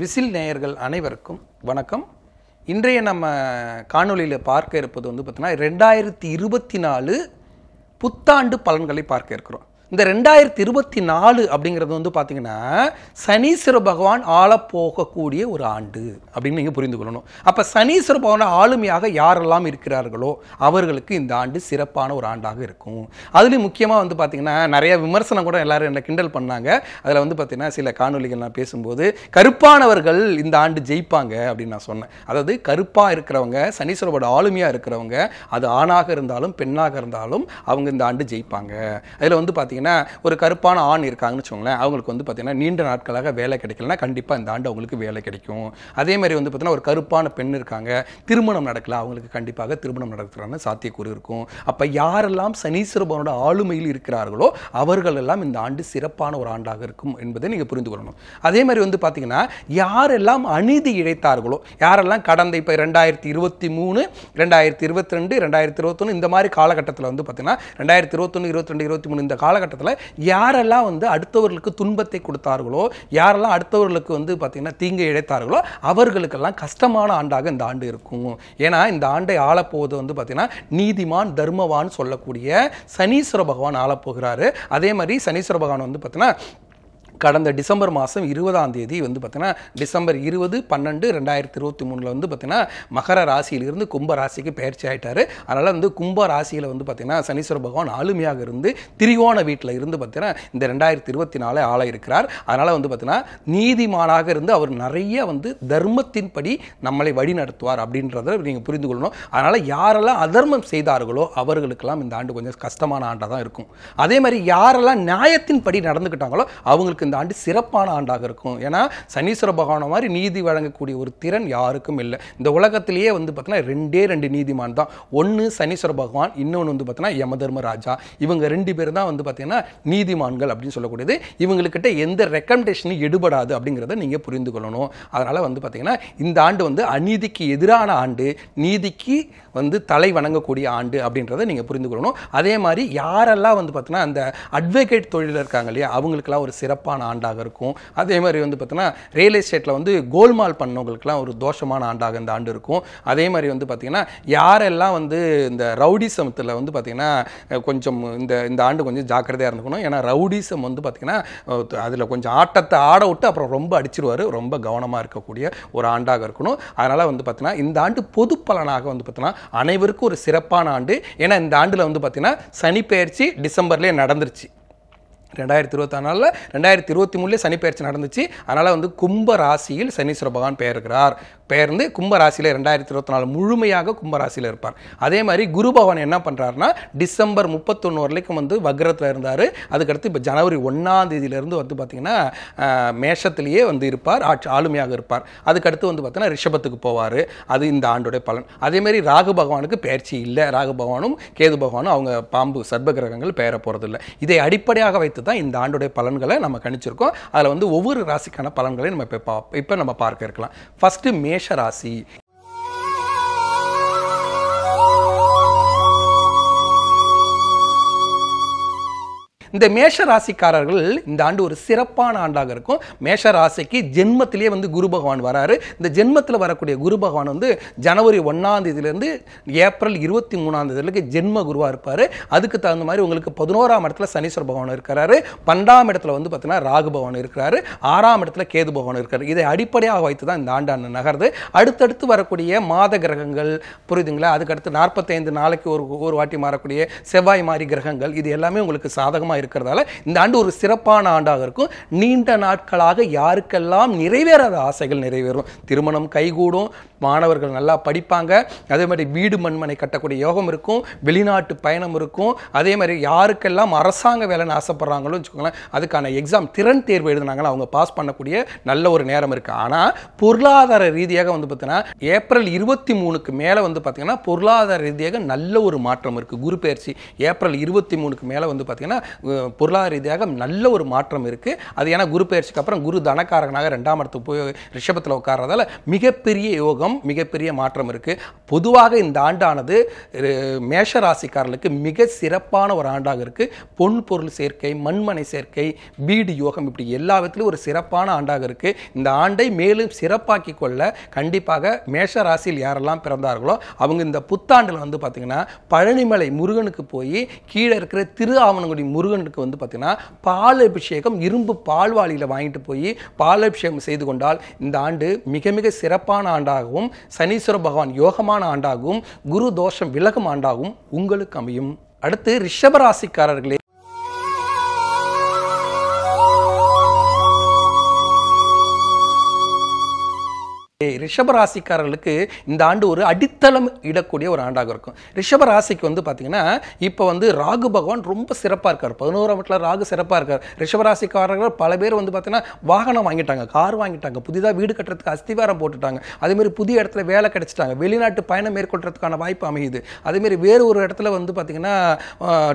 whistle நேயர்கள் அனைவருக்கும் வணக்கம் இன்றைய நம்ம காணொலியில் பார்க்க இருப்பது வந்து பார்த்தோன்னா ரெண்டாயிரத்தி இருபத்தி நாலு புத்தாண்டு பலன்களை பார்க்க இருக்கிறோம் இந்த ரெண்டாயிரத்தி இருபத்தி நாலு அப்படிங்கிறது வந்து பார்த்தீங்கன்னா சனீஸ்வர பகவான் ஆளப்போகக்கூடிய ஒரு ஆண்டு அப்படின்னு நீங்கள் புரிந்து கொள்ளணும் அப்போ சனீஸ்வர பகவான் ஆளுமையாக யாரெல்லாம் இருக்கிறார்களோ அவர்களுக்கு இந்த ஆண்டு சிறப்பான ஒரு ஆண்டாக இருக்கும் அதுலேயும் முக்கியமாக வந்து பார்த்திங்கன்னா நிறைய விமர்சனம் கூட எல்லோரும் என்னை கிண்டல் பண்ணாங்க அதில் வந்து பார்த்திங்கன்னா சில காணொலிகள் நான் பேசும்போது கருப்பானவர்கள் இந்த ஆண்டு ஜெயிப்பாங்க அப்படின்னு நான் சொன்னேன் அதாவது கருப்பாக இருக்கிறவங்க சனீஸ்வரோட ஆளுமையாக இருக்கிறவங்க அது ஆணாக இருந்தாலும் பெண்ணாக இருந்தாலும் அவங்க இந்த ஆண்டு ஜெயிப்பாங்க அதில் வந்து பார்த்திங்கன்னா பார்த்தீங்கன்னா ஒரு கருப்பான ஆண் இருக்காங்கன்னு வச்சுக்கோங்களேன் அவங்களுக்கு வந்து பார்த்தீங்கன்னா நீண்ட நாட்களாக வேலை கிடைக்கலன்னா கண்டிப்பாக இந்த ஆண்டு அவங்களுக்கு வேலை கிடைக்கும் அதே மாதிரி வந்து பார்த்தீங்கன்னா ஒரு கருப்பான பெண் இருக்காங்க திருமணம் நடக்கல அவங்களுக்கு கண்டிப்பாக திருமணம் நடக்கிறான சாத்தியக்கூறு இருக்கும் அப்போ யாரெல்லாம் சனீஸ்வரபவனோட ஆளுமையில் இருக்கிறார்களோ அவர்கள் எல்லாம் இந்த ஆண்டு சிறப்பான ஒரு ஆண்டாக இருக்கும் என்பதை நீங்கள் புரிந்து கொள்ளணும் அதே மாதிரி வந்து பார்த்தீங்கன்னா யாரெல்லாம் அநீதி இழைத்தார்களோ யாரெல்லாம் கடந்த இப்போ ரெண்டாயிரத்தி இருபத்தி மூணு ரெண்டாயிரத்தி இருபத்தி ரெண்டு ரெண்டாயிரத்தி இருபத்தொன்று இந்த மாதிரி காலகட்டத்தில் வந்து பார்த்தீங்கன்னா ரெண்டாயிரத்தி இருபத்தொன்று இருபத்தி ரெண்டு இருபத்தி மூணு இந்த காலகட்டத்தில் காலகட்டத்தில் யாரெல்லாம் வந்து அடுத்தவர்களுக்கு துன்பத்தை கொடுத்தார்களோ யாரெல்லாம் அடுத்தவர்களுக்கு வந்து பார்த்திங்கன்னா தீங்கை இழைத்தார்களோ அவர்களுக்கெல்லாம் கஷ்டமான ஆண்டாக இந்த ஆண்டு இருக்கும் ஏன்னா இந்த ஆண்டை ஆளப்போவது வந்து பார்த்திங்கன்னா நீதிமான் தர்மவான் சொல்லக்கூடிய சனீஸ்வர பகவான் ஆளப்போகிறாரு அதே மாதிரி சனீஸ்வர பகவான் வந்து பார்த்திங்கன்னா கடந்த டிசம்பர் மாதம் இருபதாம் தேதி வந்து பார்த்தீங்கன்னா டிசம்பர் இருபது பன்னெண்டு ரெண்டாயிரத்தி இருபத்தி மூணில் வந்து பார்த்தீங்கன்னா மகர ராசியிலிருந்து கும்ப ராசிக்கு பயிற்சி ஆகிட்டார் அதனால் வந்து கும்ப ராசியில் வந்து பார்த்தீங்கன்னா சனீஸ்வர பகவான் ஆளுமையாக இருந்து திரிகோண வீட்டில் இருந்து பார்த்தீங்கன்னா இந்த ரெண்டாயிரத்தி இருபத்தி நாலு ஆளாயிருக்கிறார் அதனால் வந்து பார்த்தீங்கன்னா நீதிமானாக இருந்து அவர் நிறைய வந்து தர்மத்தின்படி நம்மளை வழி நடத்துவார் அப்படின்றத நீங்கள் புரிந்து கொள்ளணும் அதனால் யாரெல்லாம் அதர்மம் செய்தார்களோ அவர்களுக்கெல்லாம் இந்த ஆண்டு கொஞ்சம் கஷ்டமான ஆண்டாக தான் இருக்கும் அதே மாதிரி யாரெல்லாம் நியாயத்தின்படி நடந்துக்கிட்டாங்களோ அவங்களுக்கு இந்த ஆண்டு சிறப்பான ஆண்டாக இருக்கும் ஏன்னா சனீஸ்வர பகவான மாதிரி நீதி வழங்கக்கூடிய ஒரு திறன் யாருக்கும் இல்லை இந்த உலகத்திலேயே வந்து பார்த்தீங்கன்னா ரெண்டே ரெண்டு நீதிமான் தான் ஒன்று சனீஸ்வர பகவான் இன்னொன்று வந்து பார்த்தீங்கன்னா யமதர்மராஜா ராஜா இவங்க ரெண்டு பேர் தான் வந்து பார்த்தீங்கன்னா நீதிமான்கள் அப்படின்னு சொல்லக்கூடியது இவங்கக்கிட்ட எந்த ரெக்கமெண்டேஷனும் எடுபடாது அப்படிங்கிறத நீங்கள் புரிந்து கொள்ளணும் அதனால் வந்து பார்த்தீங்கன்னா இந்த ஆண்டு வந்து அநீதிக்கு எதிரான ஆண்டு நீதிக்கு வந்து தலை வணங்கக்கூடிய ஆண்டு அப்படின்றத நீங்கள் புரிந்து கொள்ளணும் அதே மாதிரி யாரெல்லாம் வந்து பார்த்தீங்கன்னா அந்த அட்வொகேட் தொழிலில் இருக்காங்க இல்லையா அவங்களுக்கெல்லாம் ஒரு சிறப்பான தோஷமான ஆண்டாக இருக்கும் அதே மாதிரி வந்து பார்த்தீங்கன்னா ரியல் எஸ்டேட்டில் வந்து கோல்மால் பண்ணவங்களுக்குலாம் ஒரு தோஷமான ஆண்டாக இந்த ஆண்டு இருக்கும் அதே மாதிரி வந்து பார்த்திங்கன்னா யாரெல்லாம் வந்து இந்த ரவுடிசமத்தில் வந்து பார்த்திங்கன்னா கொஞ்சம் இந்த இந்த ஆண்டு கொஞ்சம் ஜாக்கிரதையாக இருந்துக்கணும் ஏன்னா ரவுடிசம் வந்து பார்த்திங்கன்னா அதில் கொஞ்சம் ஆட்டத்தை ஆட விட்டு அப்புறம் ரொம்ப அடிச்சிருவார் ரொம்ப கவனமாக இருக்கக்கூடிய ஒரு ஆண்டாக இருக்கணும் அதனால் வந்து பார்த்திங்கன்னா இந்த ஆண்டு பொது பலனாக வந்து பார்த்திங்கன்னா அனைவருக்கும் ஒரு சிறப்பான ஆண்டு ஏன்னா இந்த ஆண்டில் வந்து பார்த்திங்கன்னா சனிப்பெயர்ச்சி டிசம்பர்லேயே நடந்துருச்சு ரெண்டாயிரத்தி நாளில் ரெண்டாயிரத்தி இருபத்தி மூணுலேயே சனி பயிற்சி நடந்துச்சு அதனால் வந்து கும்ப ராசியில் சனீஸ்வர பகவான் பெயர்கிறார் பெயர்ந்து கும்ப ராசியில் ரெண்டாயிரத்தி இருபத்தி நாலு முழுமையாக கும்ப ராசியில் இருப்பார் அதே மாதிரி குரு பகவான் என்ன பண்ணுறாருனா டிசம்பர் முப்பத்தொன்று வரைக்கும் வந்து வக்ரத்தில் இருந்தார் அதுக்கடுத்து இப்போ ஜனவரி ஒன்றாம் தேதியிலேருந்து வந்து பார்த்திங்கன்னா மேஷத்துலேயே வந்து இருப்பார் ஆட்சி ஆளுமையாக இருப்பார் அதுக்கடுத்து வந்து பார்த்தீங்கன்னா ரிஷபத்துக்கு போவார் அது இந்த ஆண்டுடைய பலன் அதேமாதிரி ராகு பகவானுக்கு பயிற்சி இல்லை ராகு பகவானும் கேது பகவானும் அவங்க பாம்பு சர்ப பெயர போகிறதில்லை இதை அடிப்படையாக வைத்து பார்த்து தான் இந்த ஆண்டுடைய பலன்களை நம்ம கணிச்சிருக்கோம் அதில் வந்து ஒவ்வொரு ராசிக்கான பலன்களை நம்ம இப்போ இப்போ நம்ம பார்க்க இருக்கலாம் ஃபஸ்ட்டு மேஷ ராசி இந்த மேஷ ராசிக்காரர்கள் இந்த ஆண்டு ஒரு சிறப்பான ஆண்டாக இருக்கும் மேஷ ராசிக்கு ஜென்மத்திலே வந்து குரு பகவான் வராரு இந்த ஜென்மத்தில் வரக்கூடிய குரு பகவான் வந்து ஜனவரி ஒன்னாம் தேதியிலிருந்து ஏப்ரல் இருபத்தி மூணாம் தேதியிலுக்கு ஜென்ம குருவாக இருப்பார் அதுக்கு தகுந்த மாதிரி உங்களுக்கு பதினோராம் இடத்துல சனீஸ்வர பகவான் இருக்கிறாரு பன்னெண்டாம் இடத்துல வந்து பார்த்தீங்கன்னா ராகு பகவான் இருக்கிறாரு ஆறாம் இடத்துல கேது பகவான் இருக்கார் இதை அடிப்படையாக வைத்து தான் இந்த ஆண்டாண்டு நகர்ந்து அடுத்தடுத்து வரக்கூடிய மாத கிரகங்கள் புரியுதுங்களா அதுக்கடுத்து நாற்பத்தைந்து நாளைக்கு ஒரு ஒரு வாட்டி மாறக்கூடிய செவ்வாய் மாறி கிரகங்கள் இது எல்லாமே உங்களுக்கு சாதகமாக இருக்கிறதால இந்த ஆண்டு ஒரு சிறப்பான ஆண்டாக இருக்கும் நீண்ட நாட்களாக யாருக்கெல்லாம் நிறைவேறாத ஆசைகள் நிறைவேறும் திருமணம் கைகூடும் மாணவர்கள் நல்லா படிப்பாங்க அதே மாதிரி வீடு மண்மனை கட்டக்கூடிய யோகம் இருக்கும் வெளிநாட்டு பயணம் இருக்கும் அதே மாதிரி யாருக்கெல்லாம் அரசாங்க வேலைன்னு ஆசைப்படுறாங்களோ வச்சுக்கோங்களேன் அதுக்கான எக்ஸாம் திறன் தேர்வு எழுதுனாங்களோ அவங்க பாஸ் பண்ணக்கூடிய நல்ல ஒரு நேரம் இருக்குது ஆனால் பொருளாதார ரீதியாக வந்து பார்த்தீங்கன்னா ஏப்ரல் இருபத்தி மூணுக்கு மேலே வந்து பார்த்தீங்கன்னா பொருளாதார ரீதியாக நல்ல ஒரு மாற்றம் இருக்குது குரு பயிற்சி ஏப்ரல் இருபத்தி மூணுக்கு மேலே வந்து பார்த்தீங்கன்னா பொருளாதார ரீதியாக நல்ல ஒரு மாற்றம் இருக்குது அது ஏன்னா குரு பயிற்சிக்கு அப்புறம் குரு தனக்காரகனாக ரெண்டாம் இடத்துக்கு போய் ரிஷபத்தில் உட்கார்றதால மிகப்பெரிய யோகம் மிகப்பெரிய மாற்றம் இருக்குது பொதுவாக இந்த ஆண்டானது மேஷ ராசிக்காரர்களுக்கு மிக சிறப்பான ஒரு ஆண்டாக இருக்குது பொன் பொருள் சேர்க்கை மண்மனை சேர்க்கை வீடு யோகம் இப்படி எல்லா விதத்துலையும் ஒரு சிறப்பான ஆண்டாக இருக்குது இந்த ஆண்டை மேலும் சிறப்பாக்கி கொள்ள கண்டிப்பாக மேஷ ராசியில் யாரெல்லாம் பிறந்தார்களோ அவங்க இந்த புத்தாண்டில் வந்து பார்த்திங்கன்னா பழனிமலை முருகனுக்கு போய் கீழே இருக்கிற திரு ஆவணங்குடி முருகன் கண்ணனுக்கு வந்து பார்த்திங்கன்னா பால் அபிஷேகம் இரும்பு பால்வாளியில் வாங்கிட்டு போய் பால் அபிஷேகம் செய்து கொண்டால் இந்த ஆண்டு மிக மிக சிறப்பான ஆண்டாகவும் சனீஸ்வர பகவான் யோகமான ஆண்டாகவும் குரு தோஷம் விலகும் ஆண்டாகவும் உங்களுக்கு அமையும் அடுத்து ரிஷபராசிக்காரர்களே ரிஷபராசிக்காரர்களுக்கு இந்த ஆண்டு ஒரு அடித்தளம் இடக்கூடிய ஒரு ஆண்டாக இருக்கும் ரிஷபராசிக்கு வந்து பார்த்தீங்கன்னா இப்போ வந்து ராகு பகவான் ரொம்ப சிறப்பாக இருக்கார் பதினோராம் வீட்டில் ராகு சிறப்பாக இருக்கார் ரிஷபராசிக்காரர்கள் பல பேர் வந்து பார்த்தீங்கன்னா வாகனம் வாங்கிட்டாங்க கார் வாங்கிட்டாங்க புதிதாக வீடு கட்டுறதுக்கு அஸ்திவாரம் போட்டுட்டாங்க அதேமாரி புதிய இடத்துல வேலை கிடைச்சிட்டாங்க வெளிநாட்டு பயணம் மேற்கொள்றதுக்கான வாய்ப்பு அமையுது அதேமாரி வேறு ஒரு இடத்துல வந்து பார்த்தீங்கன்னா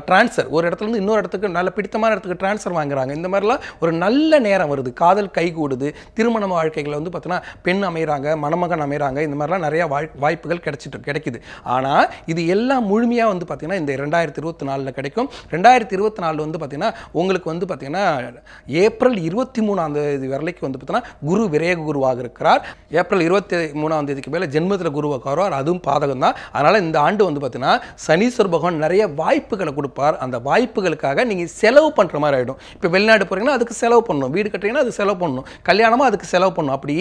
டிரான்ஸ்ஃபர் ஒரு இடத்துலேருந்து இன்னொரு இடத்துக்கு நல்ல பிடித்தமான இடத்துக்கு டிரான்ஸ்ஃபர் வாங்குறாங்க இந்த மாதிரிலாம் ஒரு நல்ல நேரம் வருது காதல் கைகூடுது திருமண வாழ்க்கைகளை வந்து பார்த்தீங்கன்னா பெண் அமைகிறாங்க மணமகன் அமைகிறாங்க இந்த மாதிரிலாம் நிறையா வாய் வாய்ப்புகள் கிடைச்சிட்டு கிடைக்குது ஆனால் இது எல்லாம் முழுமையாக வந்து பார்த்திங்கன்னா இந்த ரெண்டாயிரத்தி இருபத்தி நாலில் கிடைக்கும் ரெண்டாயிரத்தி இருபத்தி நாலில் வந்து பார்த்திங்கன்னா உங்களுக்கு வந்து பார்த்திங்கன்னா ஏப்ரல் இருபத்தி மூணாம் தேதி வரலைக்கு வந்து பார்த்தீங்கன்னா குரு விரேக குருவாக இருக்கிறார் ஏப்ரல் இருபத்தி மூணாம் தேதிக்கு மேலே ஜென்மத்தில் குருவாக வருவார் அதுவும் பாதகம் தான் அதனால் இந்த ஆண்டு வந்து பார்த்திங்கன்னா சனீஸ்வர் பகவான் நிறைய வாய்ப்புகளை கொடுப்பார் அந்த வாய்ப்புகளுக்காக நீங்கள் செலவு பண்ணுற மாதிரி ஆகிடும் இப்போ வெளிநாடு போகிறீங்கன்னா அதுக்கு செலவு பண்ணணும் வீடு கட்டுறீங்கன்னா அது செலவு பண்ணணும் கல்யாணமாக அதுக்கு செலவு பண்ணணும் அப்படி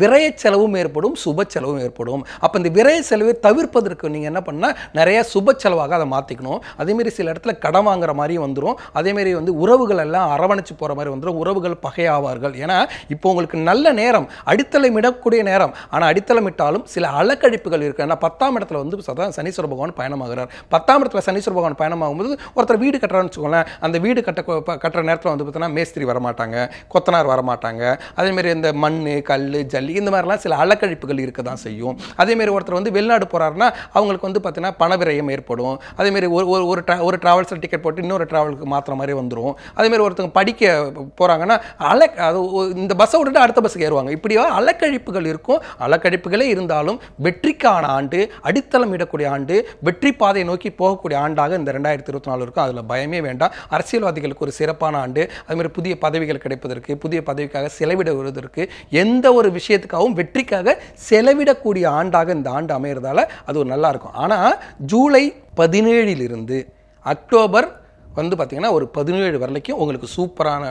விரைய செலவும் ஏற்படும் சுப செலவும் ஏற்படும் அப்போ இந்த விரை செலவை தவிர்ப்பதற்கு நீங்கள் என்ன பண்ணால் நிறைய சுப செலவாக அதை மாற்றிக்கணும் அதேமாரி சில இடத்துல கடன் வாங்குற மாதிரி வந்துடும் அதேமாரி வந்து உறவுகள் எல்லாம் அரவணைச்சு போகிற மாதிரி வந்துடும் உறவுகள் பகையாவார்கள் ஏன்னா இப்போ உங்களுக்கு நல்ல நேரம் அடித்தளமிடக்கூடிய நேரம் ஆனால் அடித்தளமிட்டாலும் சில அலக்கழிப்புகள் இருக்குது ஏன்னா பத்தாம் இடத்துல வந்து சதா சனீஸ்வர பகவான் பயணமாகிறார் பத்தாம் இடத்துல சனீஸ்வர பகவான் பயணமாகும்போது ஒருத்தர் வீடு கட்டுறான்னு வச்சுக்கோங்களேன் அந்த வீடு கட்ட கட்டுற நேரத்தில் வந்து பார்த்தீங்கன்னா மேஸ்திரி வரமாட்டாங்க கொத்தனார் வரமாட்டாங்க அதேமாரி இந்த மண் கல் ஜல்லி இந்த மாதிரிலாம் சில அல பணக்கழிப்புகள் இருக்க தான் செய்யும் அதேமாரி ஒருத்தர் வந்து வெளிநாடு போகிறாருன்னா அவங்களுக்கு வந்து பார்த்தீங்கன்னா பண விரயம் ஏற்படும் அதேமாரி ஒரு ஒரு ஒரு ட்ரா ஒரு ட்ராவல்ஸில் டிக்கெட் போட்டு இன்னொரு ட்ராவலுக்கு மாற்றுற மாதிரி வந்துடும் அதேமாரி ஒருத்தவங்க படிக்க போகிறாங்கன்னா அலை அது இந்த பஸ்ஸை விட்டுட்டு அடுத்த பஸ்ஸுக்கு ஏறுவாங்க இப்படியோ அலக்கழிப்புகள் இருக்கும் அலக்கழிப்புகளே இருந்தாலும் வெற்றிக்கான ஆண்டு அடித்தளம் இடக்கூடிய ஆண்டு வெற்றி பாதையை நோக்கி போகக்கூடிய ஆண்டாக இந்த ரெண்டாயிரத்தி இருபத்தி நாலு இருக்கும் அதில் பயமே வேண்டாம் அரசியல்வாதிகளுக்கு ஒரு சிறப்பான ஆண்டு அதுமாதிரி புதிய பதவிகள் கிடைப்பதற்கு புதிய பதவிக்காக செலவிட வருவதற்கு எந்த ஒரு விஷயத்துக்காகவும் வெற்றிக்காக அதிகமாக செலவிடக்கூடிய ஆண்டாக இந்த ஆண்டு அமைகிறதால அது ஒரு நல்லா இருக்கும் ஆனால் ஜூலை பதினேழிலிருந்து அக்டோபர் வந்து பார்த்திங்கன்னா ஒரு பதினேழு வரலைக்கும் உங்களுக்கு சூப்பரான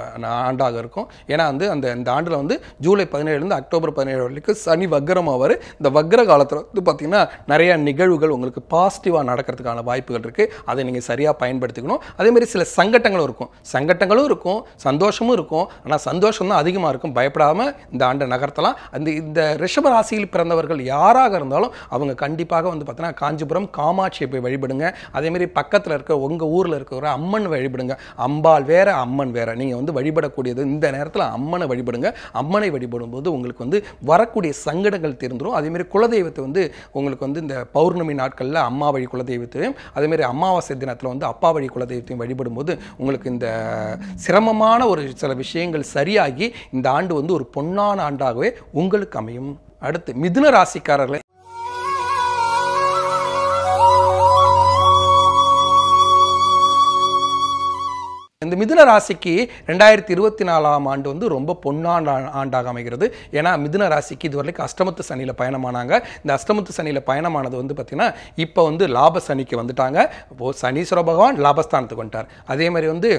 ஆண்டாக இருக்கும் ஏன்னா வந்து அந்த இந்த ஆண்டில் வந்து ஜூலை பதினேழுலேருந்து அக்டோபர் பதினேழு வரைக்கும் சனி வக்ரம் ஆவார் இந்த வக்ர காலத்தில் வந்து பார்த்திங்கன்னா நிறையா நிகழ்வுகள் உங்களுக்கு பாசிட்டிவாக நடக்கிறதுக்கான வாய்ப்புகள் இருக்குது அதை நீங்கள் சரியாக பயன்படுத்திக்கணும் அதேமாதிரி சில சங்கட்டங்களும் இருக்கும் சங்கட்டங்களும் இருக்கும் சந்தோஷமும் இருக்கும் ஆனால் சந்தோஷம் தான் அதிகமாக இருக்கும் பயப்படாமல் இந்த ஆண்டை நகர்த்தலாம் அந்த இந்த ரிஷப ராசியில் பிறந்தவர்கள் யாராக இருந்தாலும் அவங்க கண்டிப்பாக வந்து பார்த்தீங்கன்னா காஞ்சிபுரம் காமாட்சியை போய் வழிபடுங்க அதேமாரி பக்கத்தில் இருக்க உங்கள் ஊரில் இருக்கிற அம்மா அம்மன் வழிபடுங்க அம்பாள் வேற அம்மன் வேற நீங்கள் வந்து வழிபடக்கூடியது இந்த நேரத்தில் அம்மனை வழிபடுங்க அம்மனை வழிபடும் போது உங்களுக்கு வந்து வரக்கூடிய சங்கடங்கள் தெரிந்துடும் அதேமாரி குலதெய்வத்தை வந்து உங்களுக்கு வந்து இந்த பௌர்ணமி நாட்களில் அம்மா வழி குலதெய்வத்தையும் அதேமாரி அமாவாசை தினத்தில் வந்து அப்பா வழி குலதெய்வத்தையும் வழிபடும் போது உங்களுக்கு இந்த சிரமமான ஒரு சில விஷயங்கள் சரியாகி இந்த ஆண்டு வந்து ஒரு பொன்னான ஆண்டாகவே உங்களுக்கு அமையும் அடுத்து மிதுன ராசிக்காரர்களை மிதுன ராசிக்கு ரெண்டாயிரத்தி இருபத்தி நாலாம் ஆண்டு வந்து ரொம்ப பொன்னாண்டு ஆண்டாக அமைகிறது ஏன்னா மிதுன ராசிக்கு இதுவரைக்கும் அஷ்டமத்து சனியில் பயணமானாங்க இந்த அஷ்டமத்து சனியில் பயணமானது வந்து பார்த்திங்கன்னா இப்போ வந்து லாப சனிக்கு வந்துட்டாங்க அப்போது சனீஸ்வர பகவான் லாபஸ்தானத்துக்கு வந்துட்டார் அதே மாதிரி வந்து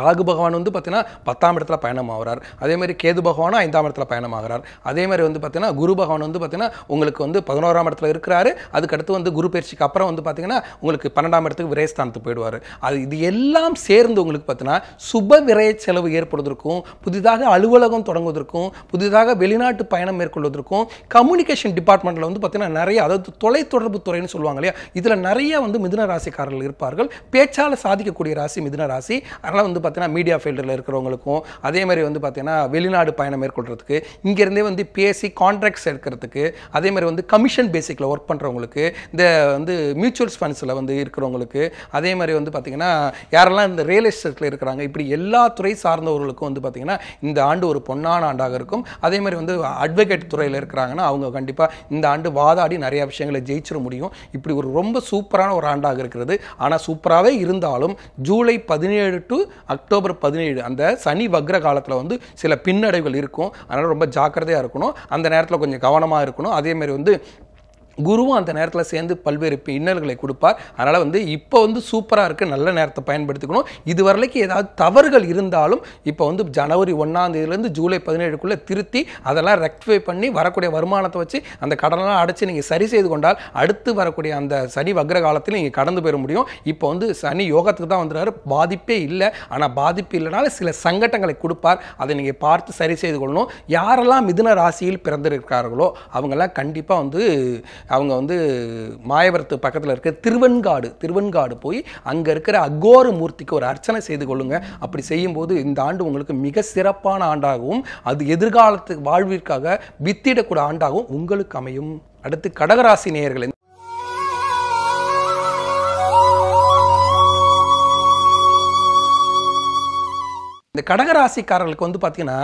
ராகு பகவான் வந்து பார்த்தீங்கன்னா பத்தாம் இடத்துல பயணம் ஆகிறார் அதேமாதிரி கேது பகவானும் ஐந்தாம் இடத்துல பயணம் ஆகிறார் அதேமாதிரி வந்து பார்த்தீங்கன்னா குரு பகவான் வந்து பார்த்தீங்கன்னா உங்களுக்கு வந்து பதினோராம் இடத்துல இருக்கிறாரு அதுக்கடுத்து வந்து குரு பயிற்சிக்கு அப்புறம் வந்து பார்த்தீங்கன்னா உங்களுக்கு பன்னெண்டாம் இடத்துக்கு விரயஸ்தானத்துக்கு போயிடுவார் அது இது எல்லாம் சேர்ந்து உங்களுக்கு பார்த்தீங்கன்னா சுப விரய செலவு ஏற்படுவதற்கும் புதிதாக அலுவலகம் தொடங்குவதற்கும் புதிதாக வெளிநாட்டு பயணம் மேற்கொள்வதற்கும் கம்யூனிகேஷன் டிபார்ட்மெண்ட்டில் வந்து பார்த்தீங்கன்னா நிறைய அதாவது தொலைத்தொடர்பு துறைன்னு சொல்லுவாங்க இல்லையா இதில் நிறைய வந்து மிதுன ராசிக்காரர்கள் இருப்பார்கள் பேச்சால் சாதிக்கக்கூடிய ராசி மிதுன ராசி அதனால் வந்து பார்த்தீங்கன்னா மீடியா ஃபீல்டில் இருக்கிறவங்களுக்கும் அதே மாதிரி வந்து பார்த்தீங்கன்னா வெளிநாடு பயணம் மேற்கொள்றதுக்கு இங்கேருந்தே வந்து பேசி கான்ட்ராக்ட்ஸ் எடுக்கிறதுக்கு அதே மாதிரி வந்து கமிஷன் பேசிக்கில் ஒர்க் பண்ணுறவங்களுக்கு இந்த வந்து மியூச்சுவல்ஸ் ஃபண்ட்ஸில் வந்து இருக்கிறவங்களுக்கு அதே மாதிரி வந்து பார்த்திங்கன்னா யாரெல்லாம் இந்த ரியல் எஸ்டேட்டில் இருக்கிறாங்க இப்படி எல்லா துறை சார்ந்தவர்களுக்கும் வந்து பார்த்திங்கன்னா இந்த ஆண்டு ஒரு பொன்னான ஆண்டாக இருக்கும் அதே மாதிரி வந்து அட்வொகேட் துறையில் இருக்கிறாங்கன்னா அவங்க கண்டிப்பாக இந்த ஆண்டு வாதாடி நிறையா விஷயங்களை ஜெயிச்சிட முடியும் இப்படி ஒரு ரொம்ப சூப்பரான ஒரு ஆண்டாக இருக்கிறது ஆனால் சூப்பராகவே இருந்தாலும் ஜூலை பதினேழு டு அக்டோபர் பதினேழு அந்த சனி வக்ர காலத்தில் வந்து சில பின்னடைவுகள் இருக்கும் அதனால் ரொம்ப ஜாக்கிரதையாக இருக்கணும் அந்த நேரத்தில் கொஞ்சம் கவனமாக இருக்கணும் அதேமாரி வந்து குருவும் அந்த நேரத்தில் சேர்ந்து பல்வேறு இன்னல்களை கொடுப்பார் அதனால் வந்து இப்போ வந்து சூப்பராக இருக்குது நல்ல நேரத்தை பயன்படுத்திக்கணும் இதுவரைக்கும் ஏதாவது தவறுகள் இருந்தாலும் இப்போ வந்து ஜனவரி தேதியிலேருந்து ஜூலை பதினேழுக்குள்ளே திருத்தி அதெல்லாம் ரெக்டிஃபை பண்ணி வரக்கூடிய வருமானத்தை வச்சு அந்த கடனெல்லாம் அடைச்சி நீங்கள் சரி செய்து கொண்டால் அடுத்து வரக்கூடிய அந்த சனி வக்ர காலத்தில் நீங்கள் கடந்து போயிட முடியும் இப்போ வந்து சனி யோகத்துக்கு தான் வந்துடுறாரு பாதிப்பே இல்லை ஆனால் பாதிப்பு இல்லைனாலும் சில சங்கடங்களை கொடுப்பார் அதை நீங்கள் பார்த்து சரி செய்து கொள்ளணும் யாரெல்லாம் மிதுன ராசியில் பிறந்திருக்கிறார்களோ அவங்கெல்லாம் கண்டிப்பாக வந்து அவங்க வந்து மாயவரத்து பக்கத்தில் இருக்கிற திருவெண்காடு திருவெண்காடு போய் அங்கே இருக்கிற அகோர மூர்த்திக்கு ஒரு அர்ச்சனை செய்து கொள்ளுங்க அப்படி செய்யும்போது இந்த ஆண்டு உங்களுக்கு மிக சிறப்பான ஆண்டாகவும் அது எதிர்காலத்து வாழ்விற்காக வித்திடக்கூடிய ஆண்டாகவும் உங்களுக்கு அமையும் அடுத்து கடகராசி நேயர்கள் இந்த கடகராசிக்காரர்களுக்கு வந்து பார்த்தீங்கன்னா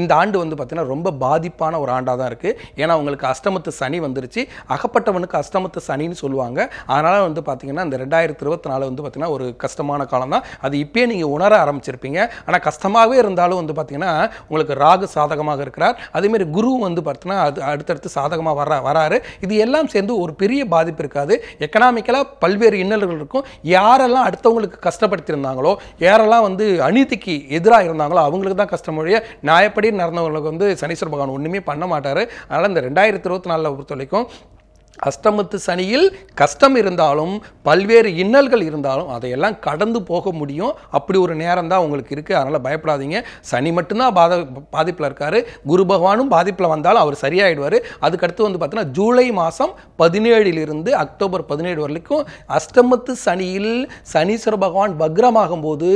இந்த ஆண்டு வந்து பார்த்தீங்கன்னா ரொம்ப பாதிப்பான ஒரு ஆண்டாக தான் இருக்குது ஏன்னா அவங்களுக்கு அஷ்டமத்து சனி வந்துருச்சு அகப்பட்டவனுக்கு அஷ்டமத்து சனின்னு சொல்லுவாங்க அதனால் வந்து பார்த்தீங்கன்னா இந்த ரெண்டாயிரத்தி இருபத்தி நாலு வந்து பார்த்தீங்கன்னா ஒரு கஷ்டமான காலம் தான் அது இப்போயே நீங்கள் உணர ஆரம்பிச்சிருப்பீங்க ஆனால் கஷ்டமாகவே இருந்தாலும் வந்து பார்த்தீங்கன்னா உங்களுக்கு ராகு சாதகமாக இருக்கிறார் அதேமாரி குரு வந்து பார்த்தீங்கன்னா அது அடுத்தடுத்து சாதகமாக வர வராரு இது எல்லாம் சேர்ந்து ஒரு பெரிய பாதிப்பு இருக்காது எக்கனாமிக்கலாக பல்வேறு இன்னல்கள் இருக்கும் யாரெல்லாம் அடுத்தவங்களுக்கு கஷ்டப்படுத்தியிருந்தாங்களோ யாரெல்லாம் வந்து அநீதிக்கு எதிராக எதிராக இருந்தாங்களோ அவங்களுக்கு தான் கஷ்டம் மொழிய நியாயப்படி நடந்தவங்களுக்கு வந்து சனீஸ்வர பகவான் ஒன்றுமே பண்ண மாட்டார் அதனால் இந்த ரெண்டாயிரத்தி இருபத்தி நாலில் பொறுத்த வரைக்கும் அஷ்டமத்து சனியில் கஷ்டம் இருந்தாலும் பல்வேறு இன்னல்கள் இருந்தாலும் அதையெல்லாம் கடந்து போக முடியும் அப்படி ஒரு நேரம் தான் உங்களுக்கு இருக்குது அதனால் பயப்படாதீங்க சனி மட்டும்தான் பாத பாதிப்பில் இருக்கார் குரு பகவானும் பாதிப்பில் வந்தாலும் அவர் சரியாயிடுவார் அதுக்கடுத்து வந்து பார்த்தீங்கன்னா ஜூலை மாதம் பதினேழிலிருந்து அக்டோபர் பதினேழு வரைக்கும் அஷ்டமத்து சனியில் சனீஸ்வர பகவான் பக்ரமாகும் போது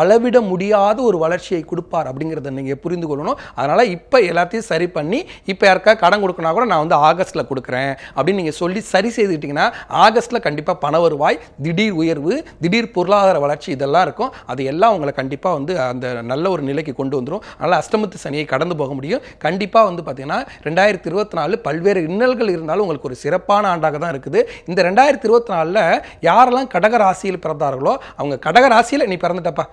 அளவிட முடியாத ஒரு வளர்ச்சியை கொடுப்பார் அப்படிங்கிறத நீங்கள் புரிந்து கொள்ளணும் அதனால் இப்போ எல்லாத்தையும் சரி பண்ணி இப்போ யாருக்கா கடன் கொடுக்கணா கூட நான் வந்து ஆகஸ்ட்டில் கொடுக்குறேன் அப்படின்னு நீங்கள் சொல்லி சரி செய்துக்கிட்டிங்கன்னா ஆகஸ்ட்டில் கண்டிப்பாக பண வருவாய் திடீர் உயர்வு திடீர் பொருளாதார வளர்ச்சி இதெல்லாம் இருக்கும் அது எல்லாம் உங்களை கண்டிப்பாக வந்து அந்த நல்ல ஒரு நிலைக்கு கொண்டு வந்துடும் அதனால் அஷ்டமத்து சனியை கடந்து போக முடியும் கண்டிப்பாக வந்து பார்த்திங்கன்னா ரெண்டாயிரத்தி இருபத்தி நாலு பல்வேறு இன்னல்கள் இருந்தாலும் உங்களுக்கு ஒரு சிறப்பான ஆண்டாக தான் இருக்குது இந்த ரெண்டாயிரத்தி இருபத்தி நாலில் யாரெல்லாம் கடக ராசியில் பிறந்தார்களோ அவங்க கடக ராசியில் நீ பிறந்துட்டப்பா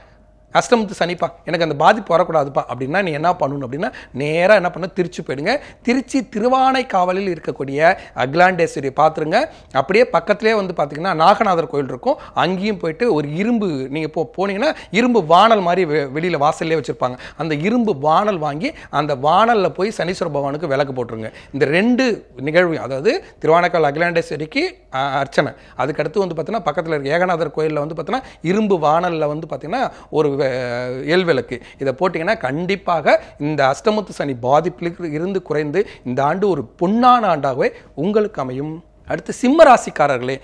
அஷ்டமத்து சனிப்பா எனக்கு அந்த பாதிப்பு வரக்கூடாதுப்பா அப்படின்னா நீ என்ன பண்ணணும் அப்படின்னா நேராக என்ன பண்ண திருச்சி போயிடுங்க திருச்சி திருவானை காவலில் இருக்கக்கூடிய அக்லாண்டேஸ்வரியை பார்த்துருங்க அப்படியே பக்கத்திலே வந்து பார்த்தீங்கன்னா நாகநாதர் கோயில் இருக்கும் அங்கேயும் போயிட்டு ஒரு இரும்பு நீங்கள் போ போனீங்கன்னா இரும்பு வானல் மாதிரி வெளியில் வாசல்லே வச்சுருப்பாங்க அந்த இரும்பு வானல் வாங்கி அந்த வானலில் போய் சனீஸ்வர பகவானுக்கு விளக்கு போட்டுருங்க இந்த ரெண்டு நிகழ்வு அதாவது திருவானைக்கால் அகிலாண்டேஸ்வரிக்கு அர்ச்சனை அதுக்கடுத்து வந்து பார்த்தீங்கன்னா பக்கத்தில் இருக்க ஏகநாதர் கோயிலில் வந்து பார்த்தீங்கன்னா இரும்பு வானலில் வந்து பார்த்தீங்கன்னா ஒரு எல் விளக்கு இதை போட்டிங்கன்னா கண்டிப்பாக இந்த அஷ்டமத்து சனி பாதிப்பில் இருந்து குறைந்து இந்த ஆண்டு ஒரு பொன்னான ஆண்டாகவே உங்களுக்கு அமையும் அடுத்து சிம்ம ராசிக்காரர்களே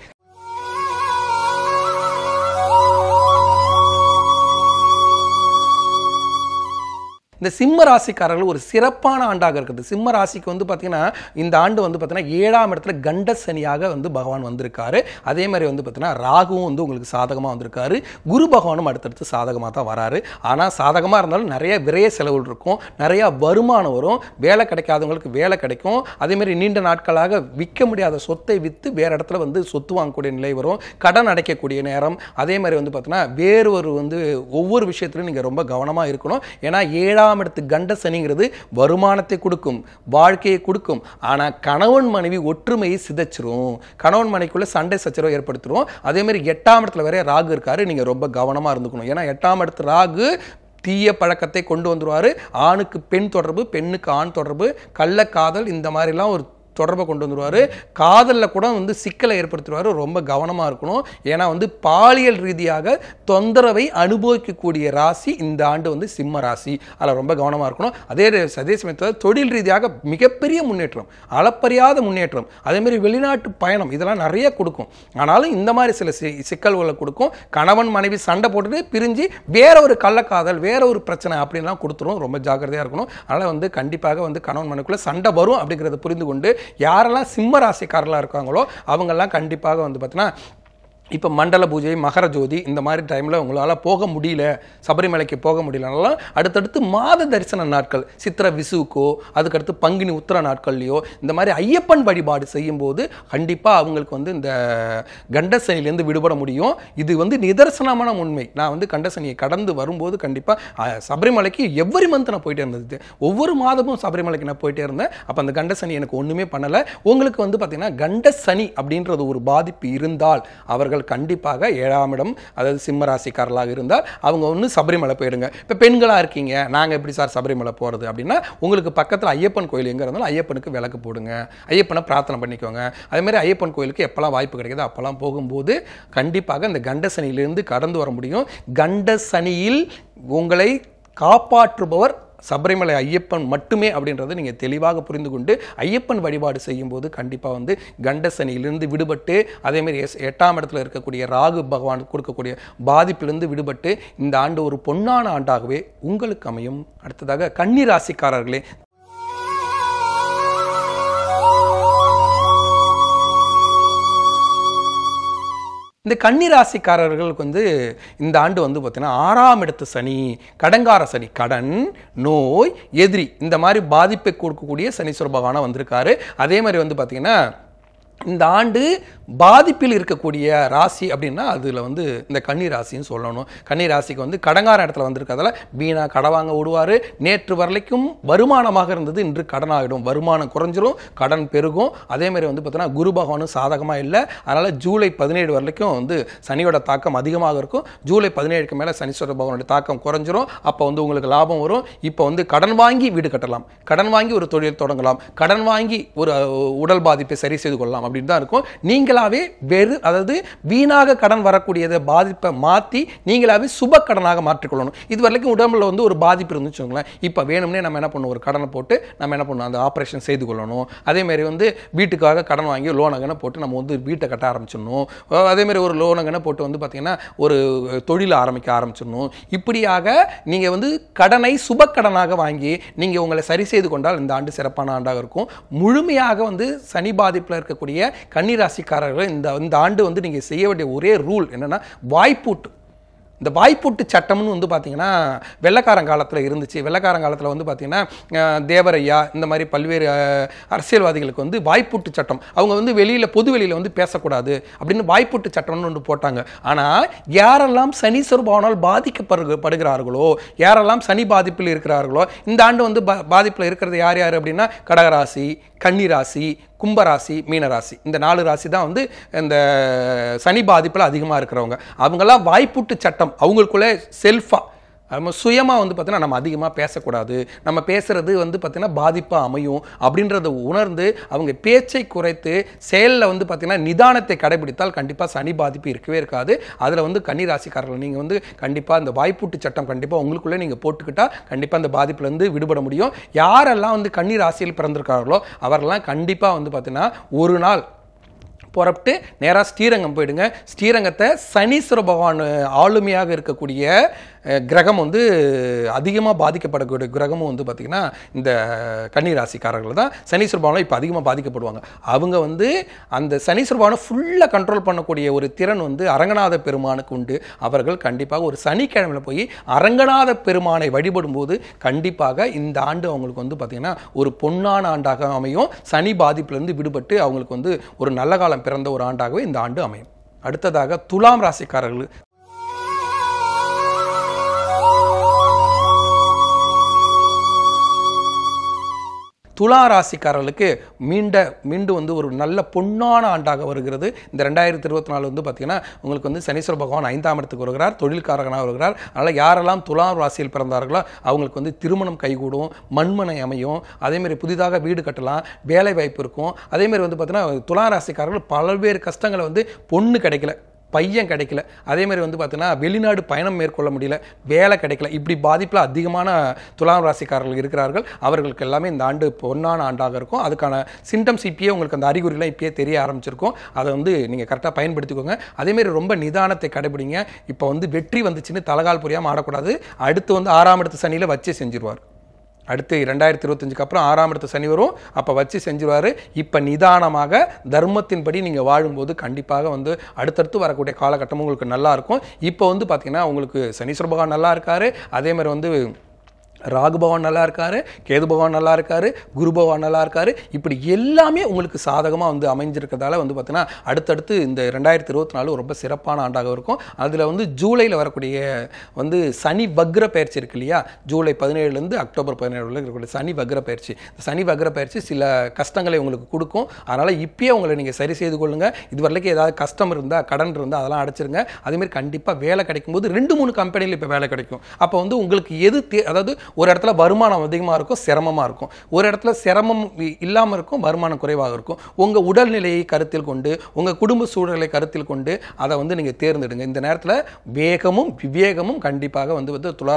இந்த சிம்ம ராசிக்காரர்கள் ஒரு சிறப்பான ஆண்டாக இருக்குது சிம்ம ராசிக்கு வந்து பார்த்திங்கன்னா இந்த ஆண்டு வந்து பார்த்திங்கன்னா ஏழாம் இடத்துல கண்ட சனியாக வந்து பகவான் வந்திருக்காரு அதே மாதிரி வந்து பார்த்திங்கன்னா ராகுவும் வந்து உங்களுக்கு சாதகமாக வந்திருக்காரு குரு பகவானும் அடுத்தடுத்து சாதகமாக தான் வராரு ஆனால் சாதகமாக இருந்தாலும் நிறைய விரைய செலவுகள் இருக்கும் நிறையா வருமானம் வரும் வேலை கிடைக்காதவங்களுக்கு வேலை கிடைக்கும் அதேமாரி நீண்ட நாட்களாக விற்க முடியாத சொத்தை விற்று வேறு இடத்துல வந்து சொத்து வாங்கக்கூடிய நிலை வரும் கடன் அடைக்கக்கூடிய நேரம் அதே மாதிரி வந்து பார்த்திங்கன்னா வேறு ஒரு வந்து ஒவ்வொரு விஷயத்துலையும் நீங்கள் ரொம்ப கவனமாக இருக்கணும் ஏன்னா ஏழாம் இரண்டாம் இடத்து கண்ட சனிங்கிறது வருமானத்தை கொடுக்கும் வாழ்க்கையை கொடுக்கும் ஆனால் கணவன் மனைவி ஒற்றுமையை சிதைச்சிரும் கணவன் மனைவிக்குள்ளே சண்டை சச்சரவை ஏற்படுத்திடும் அதேமாதிரி எட்டாம் இடத்துல வரைய ராகு இருக்காரு நீங்கள் ரொம்ப கவனமாக இருந்துக்கணும் ஏன்னா எட்டாம் இடத்து ராகு தீய பழக்கத்தை கொண்டு வந்துடுவார் ஆணுக்கு பெண் தொடர்பு பெண்ணுக்கு ஆண் தொடர்பு கள்ளக்காதல் இந்த மாதிரிலாம் ஒரு தொடர்பை கொண்டு வந்துடுவார் காதலில் கூட வந்து சிக்கலை ஏற்படுத்திடுவார் ரொம்ப கவனமாக இருக்கணும் ஏன்னா வந்து பாலியல் ரீதியாக தொந்தரவை அனுபவிக்கக்கூடிய ராசி இந்த ஆண்டு வந்து சிம்ம ராசி அதில் ரொம்ப கவனமாக இருக்கணும் அதே அதே சமயத்தில் தொழில் ரீதியாக மிகப்பெரிய முன்னேற்றம் அளப்பறியாத முன்னேற்றம் அதேமாரி வெளிநாட்டு பயணம் இதெல்லாம் நிறைய கொடுக்கும் ஆனாலும் இந்த மாதிரி சில சிக்கல்களை கொடுக்கும் கணவன் மனைவி சண்டை போட்டுட்டு பிரிஞ்சு வேற ஒரு கள்ளக்காதல் வேற ஒரு பிரச்சனை அப்படின்லாம் கொடுத்துரும் ரொம்ப ஜாக்கிரதையாக இருக்கணும் அதனால் வந்து கண்டிப்பாக வந்து கணவன் மனைவிக்குள்ளே சண்டை வரும் அப்படிங்கிறத புரிந்து கொண்டு யாரெல்லாம் சிம்ம ராசிக்காரெல்லாம் இருக்காங்களோ அவங்கெல்லாம் கண்டிப்பாக வந்து பார்த்தீங்கன்னா இப்போ மண்டல பூஜை மகர ஜோதி இந்த மாதிரி டைமில் உங்களால் போக முடியல சபரிமலைக்கு போக முடியலனாலும் அடுத்தடுத்து மாத தரிசன நாட்கள் சித்திர விசுவுக்கோ அதுக்கடுத்து பங்குனி உத்திர நாட்கள்லையோ இந்த மாதிரி ஐயப்பன் வழிபாடு செய்யும்போது கண்டிப்பாக அவங்களுக்கு வந்து இந்த கண்டசனிலேருந்து விடுபட முடியும் இது வந்து நிதர்சனமான உண்மை நான் வந்து கண்டசனியை கடந்து வரும்போது கண்டிப்பாக சபரிமலைக்கு எவ்வரி மந்த் நான் போயிட்டே இருந்தது ஒவ்வொரு மாதமும் சபரிமலைக்கு நான் போயிட்டே இருந்தேன் அப்போ அந்த கண்டசனி எனக்கு ஒன்றுமே பண்ணலை உங்களுக்கு வந்து பார்த்திங்கன்னா கண்டசனி அப்படின்றது ஒரு பாதிப்பு இருந்தால் அவர்கள் அவர்கள் கண்டிப்பாக ஏழாம் இடம் அதாவது சிம்ம ராசிக்காரர்களாக இருந்தால் அவங்க ஒன்று சபரிமலை போயிடுங்க இப்போ பெண்களாக இருக்கீங்க நாங்கள் எப்படி சார் சபரிமலை போகிறது அப்படின்னா உங்களுக்கு பக்கத்தில் ஐயப்பன் கோயில் எங்கே இருந்தாலும் ஐயப்பனுக்கு விளக்கு போடுங்க ஐயப்பனை பிரார்த்தனை பண்ணிக்கோங்க அதேமாதிரி ஐயப்பன் கோயிலுக்கு எப்போல்லாம் வாய்ப்பு கிடைக்குதோ அப்போல்லாம் போகும்போது கண்டிப்பாக இந்த கண்டசனியிலிருந்து கடந்து வர முடியும் கண்டசனியில் உங்களை காப்பாற்றுபவர் சபரிமலை ஐயப்பன் மட்டுமே அப்படின்றத நீங்கள் தெளிவாக புரிந்து கொண்டு ஐயப்பன் வழிபாடு செய்யும்போது கண்டிப்பாக வந்து கண்டசனியிலிருந்து விடுபட்டு அதேமாரி எஸ் எட்டாம் இடத்துல இருக்கக்கூடிய ராகு பகவான் கொடுக்கக்கூடிய பாதிப்பிலிருந்து விடுபட்டு இந்த ஆண்டு ஒரு பொன்னான ஆண்டாகவே உங்களுக்கு அமையும் அடுத்ததாக கன்னி ராசிக்காரர்களே இந்த கன்னிராசிக்காரர்களுக்கு வந்து இந்த ஆண்டு வந்து பார்த்திங்கன்னா ஆறாம் இடத்து சனி கடங்கார சனி கடன் நோய் எதிரி இந்த மாதிரி பாதிப்பை கொடுக்கக்கூடிய சனீஸ்வர பகவானாக வந்திருக்காரு அதே மாதிரி வந்து பார்த்திங்கன்னா இந்த ஆண்டு பாதிப்பில் இருக்கக்கூடிய ராசி அப்படின்னா அதில் வந்து இந்த கன்னி ராசின்னு சொல்லணும் கன்னி ராசிக்கு வந்து கடங்கார இடத்துல வந்திருக்கிறதால வீணா கடவாங்க வாங்க நேற்று வரலைக்கும் வருமானமாக இருந்தது இன்று கடனாகிடும் வருமானம் குறைஞ்சிரும் கடன் பெருகும் அதேமாதிரி வந்து பார்த்தோன்னா குரு பகவானும் சாதகமாக இல்லை அதனால் ஜூலை பதினேழு வரலைக்கும் வந்து சனியோட தாக்கம் அதிகமாக இருக்கும் ஜூலை பதினேழுக்கு மேலே சனீஸ்வர பகவானுடைய தாக்கம் குறைஞ்சிரும் அப்போ வந்து உங்களுக்கு லாபம் வரும் இப்போ வந்து கடன் வாங்கி வீடு கட்டலாம் கடன் வாங்கி ஒரு தொழில் தொடங்கலாம் கடன் வாங்கி ஒரு உடல் பாதிப்பை சரி செய்து கொள்ளலாம் அப்படின்னு தான் இருக்கும் நீங்கள் நீங்களாவே வெறு அதாவது வீணாக கடன் வரக்கூடியதை பாதிப்பை மாற்றி நீங்களாவே சுப கடனாக மாற்றிக்கொள்ளணும் இது வரைக்கும் உடம்புல வந்து ஒரு பாதிப்பு இருந்துச்சு இப்போ வேணும்னே நம்ம என்ன பண்ணுவோம் ஒரு கடனை போட்டு நம்ம என்ன பண்ணுவோம் அந்த ஆப்ரேஷன் செய்து கொள்ளணும் அதேமாரி வந்து வீட்டுக்காக கடன் வாங்கி லோனகனை போட்டு நம்ம வந்து வீட்டை கட்ட ஆரம்பிச்சிடணும் அதேமாரி ஒரு லோனகனை போட்டு வந்து பார்த்திங்கன்னா ஒரு தொழில் ஆரம்பிக்க ஆரம்பிச்சிடணும் இப்படியாக நீங்கள் வந்து கடனை சுபக்கடனாக வாங்கி நீங்கள் உங்களை சரி செய்து கொண்டால் இந்த ஆண்டு சிறப்பான ஆண்டாக இருக்கும் முழுமையாக வந்து சனி பாதிப்பில் இருக்கக்கூடிய கன்னிராசிக்காரர்கள் பணியாளர்கள் இந்த இந்த ஆண்டு வந்து நீங்கள் செய்ய வேண்டிய ஒரே ரூல் என்னென்னா வாய்ப்பூட்டு இந்த வாய்ப்பூட்டு சட்டம்னு வந்து பார்த்தீங்கன்னா வெள்ளக்காரங்காலத்தில் இருந்துச்சு வெள்ளக்காரங்காலத்தில் காலத்தில் வந்து பார்த்தீங்கன்னா தேவரையா இந்த மாதிரி பல்வேறு அரசியல்வாதிகளுக்கு வந்து வாய்ப்பூட்டு சட்டம் அவங்க வந்து வெளியில் பொது வெளியில் வந்து பேசக்கூடாது அப்படின்னு வாய்ப்பூட்டு சட்டம்னு ஒன்று போட்டாங்க ஆனால் யாரெல்லாம் சனி சருபாவனால் படுகிறார்களோ யாரெல்லாம் சனி பாதிப்பில் இருக்கிறார்களோ இந்த ஆண்டு வந்து பாதிப்பில் இருக்கிறது யார் யார் அப்படின்னா கடகராசி கன்னிராசி கும்பராசி மீனராசி இந்த நாலு ராசி தான் வந்து இந்த சனி பாதிப்பில் அதிகமாக இருக்கிறவங்க அவங்கெல்லாம் வாய்ப்புட்டு சட்டம் அவங்களுக்குள்ளே செல்ஃபாக நம்ம சுயமாக வந்து பார்த்திங்கன்னா நம்ம அதிகமாக பேசக்கூடாது நம்ம பேசுகிறது வந்து பார்த்திங்கன்னா பாதிப்பாக அமையும் அப்படின்றத உணர்ந்து அவங்க பேச்சை குறைத்து செயலில் வந்து பார்த்திங்கன்னா நிதானத்தை கடைபிடித்தால் கண்டிப்பாக சனி பாதிப்பு இருக்கவே இருக்காது அதில் வந்து கன்னிராசிக்காரர்கள் நீங்கள் வந்து கண்டிப்பாக அந்த வாய்ப்பூட்டு சட்டம் கண்டிப்பாக உங்களுக்குள்ளே நீங்கள் போட்டுக்கிட்டால் கண்டிப்பாக அந்த பாதிப்புலேருந்து விடுபட முடியும் யாரெல்லாம் வந்து கன்னிராசியில் பிறந்திருக்கார்களோ அவரெல்லாம் கண்டிப்பாக வந்து பார்த்திங்கன்னா ஒரு நாள் புறப்பட்டு நேராக ஸ்ரீரங்கம் போயிடுங்க ஸ்ரீரங்கத்தை சனீஸ்வர பகவான் ஆளுமையாக இருக்கக்கூடிய கிரகம் வந்து அதிகமாக பாதிக்கப்படக்கூடிய கிரகமும் வந்து பார்த்திங்கன்னா இந்த கன்னி ராசிக்காரர்கள் தான் சனீஸ்வர பவனில் இப்போ அதிகமாக பாதிக்கப்படுவாங்க அவங்க வந்து அந்த சனீஸ்வர பவனை ஃபுல்லாக கண்ட்ரோல் பண்ணக்கூடிய ஒரு திறன் வந்து அரங்கநாத பெருமானுக்கு உண்டு அவர்கள் கண்டிப்பாக ஒரு சனிக்கிழமையில் போய் அரங்கநாத பெருமானை வழிபடும் போது கண்டிப்பாக இந்த ஆண்டு அவங்களுக்கு வந்து பார்த்திங்கன்னா ஒரு பொன்னான ஆண்டாக அமையும் சனி பாதிப்புலேருந்து விடுபட்டு அவங்களுக்கு வந்து ஒரு நல்ல காலம் பிறந்த ஒரு ஆண்டாகவே இந்த ஆண்டு அமையும் அடுத்ததாக துலாம் ராசிக்காரர்கள் துலா ராசிக்காரர்களுக்கு மீண்ட மீண்டும் வந்து ஒரு நல்ல பொன்னான ஆண்டாக வருகிறது இந்த ரெண்டாயிரத்தி இருபத்தி நாலு வந்து பார்த்தீங்கன்னா உங்களுக்கு வந்து சனீஸ்வர பகவான் ஐந்தாம் இடத்துக்கு வருகிறார் தொழில்காரகனாக வருகிறார் அதனால் யாரெல்லாம் துலா ராசியில் பிறந்தார்களோ அவங்களுக்கு வந்து திருமணம் கைகூடும் மண்மனை அமையும் அதேமாரி புதிதாக வீடு கட்டலாம் வேலை வாய்ப்பு இருக்கும் அதேமாரி வந்து பார்த்திங்கன்னா துலா ராசிக்காரர்கள் பல்வேறு கஷ்டங்களை வந்து பொண்ணு கிடைக்கல பையன் கிடைக்கல அதேமாதிரி வந்து பார்த்தீங்கன்னா வெளிநாடு பயணம் மேற்கொள்ள முடியல வேலை கிடைக்கல இப்படி பாதிப்பில் அதிகமான துலாம் ராசிக்காரர்கள் இருக்கிறார்கள் அவர்களுக்கு எல்லாமே இந்த ஆண்டு பொன்னான ஆண்டாக இருக்கும் அதுக்கான சிம்டம்ஸ் இப்பயே உங்களுக்கு அந்த அறிகுறிலாம் இப்பயே தெரிய ஆரம்பிச்சிருக்கும் அதை வந்து நீங்கள் கரெக்டாக பயன்படுத்திக்கோங்க அதேமாரி ரொம்ப நிதானத்தை கடைபிடிங்க இப்போ வந்து வெற்றி வந்துச்சுன்னு தலகால் புரியாமல் ஆடக்கூடாது அடுத்து வந்து ஆறாம் இடத்து சனியில் வச்சே செஞ்சிருவார் அடுத்து ரெண்டாயிரத்தி இருபத்தஞ்சுக்கு அப்புறம் ஆறாம் இடத்து சனி வரும் அப்போ வச்சு செஞ்சுருவார் இப்போ நிதானமாக தர்மத்தின்படி நீங்கள் வாழும்போது கண்டிப்பாக வந்து அடுத்தடுத்து வரக்கூடிய காலகட்டமும் உங்களுக்கு நல்லாயிருக்கும் இப்போ வந்து பார்த்திங்கன்னா உங்களுக்கு சனீஸ்வர பகவான் நல்லா இருக்கார் அதேமாதிரி வந்து ராகு பகவான் நல்லா இருக்காரு கேது பகவான் நல்லா இருக்காரு குரு பகவான் நல்லா இருக்காரு இப்படி எல்லாமே உங்களுக்கு சாதகமாக வந்து அமைஞ்சிருக்கிறதால வந்து பார்த்தீங்கன்னா அடுத்தடுத்து இந்த ரெண்டாயிரத்தி இருபத்தி நாலு ரொம்ப சிறப்பான ஆண்டாக இருக்கும் அதில் வந்து ஜூலையில் வரக்கூடிய வந்து சனி வக்ர பயிற்சி இருக்கு இல்லையா ஜூலை பதினேழுலேருந்து அக்டோபர் பதினேழு இருக்கக்கூடிய சனி வக்ர பயிற்சி சனி வக்ர பயிற்சி சில கஷ்டங்களை உங்களுக்கு கொடுக்கும் அதனால் இப்பயே உங்களை நீங்கள் சரி செய்து கொள்ளுங்கள் இது வரைக்கும் ஏதாவது கஷ்டம் இருந்தால் கடன் இருந்தால் அதெல்லாம் அடைச்சிருங்க அதேமாதிரி கண்டிப்பாக வேலை கிடைக்கும்போது ரெண்டு மூணு கம்பெனியில் இப்போ வேலை கிடைக்கும் அப்போ வந்து உங்களுக்கு எது அதாவது ஒரு இடத்துல வருமானம் அதிகமாக இருக்கும் சிரமமாக இருக்கும் ஒரு இடத்துல சிரமம் இல்லாமல் இருக்கும் வருமானம் குறைவாக இருக்கும் உங்கள் உடல்நிலையை கருத்தில் கொண்டு உங்கள் குடும்ப சூழலை கருத்தில் கொண்டு அதை வந்து நீங்கள் தேர்ந்தெடுங்க இந்த நேரத்தில் வேகமும் விவேகமும் கண்டிப்பாக வந்து வந்து துலா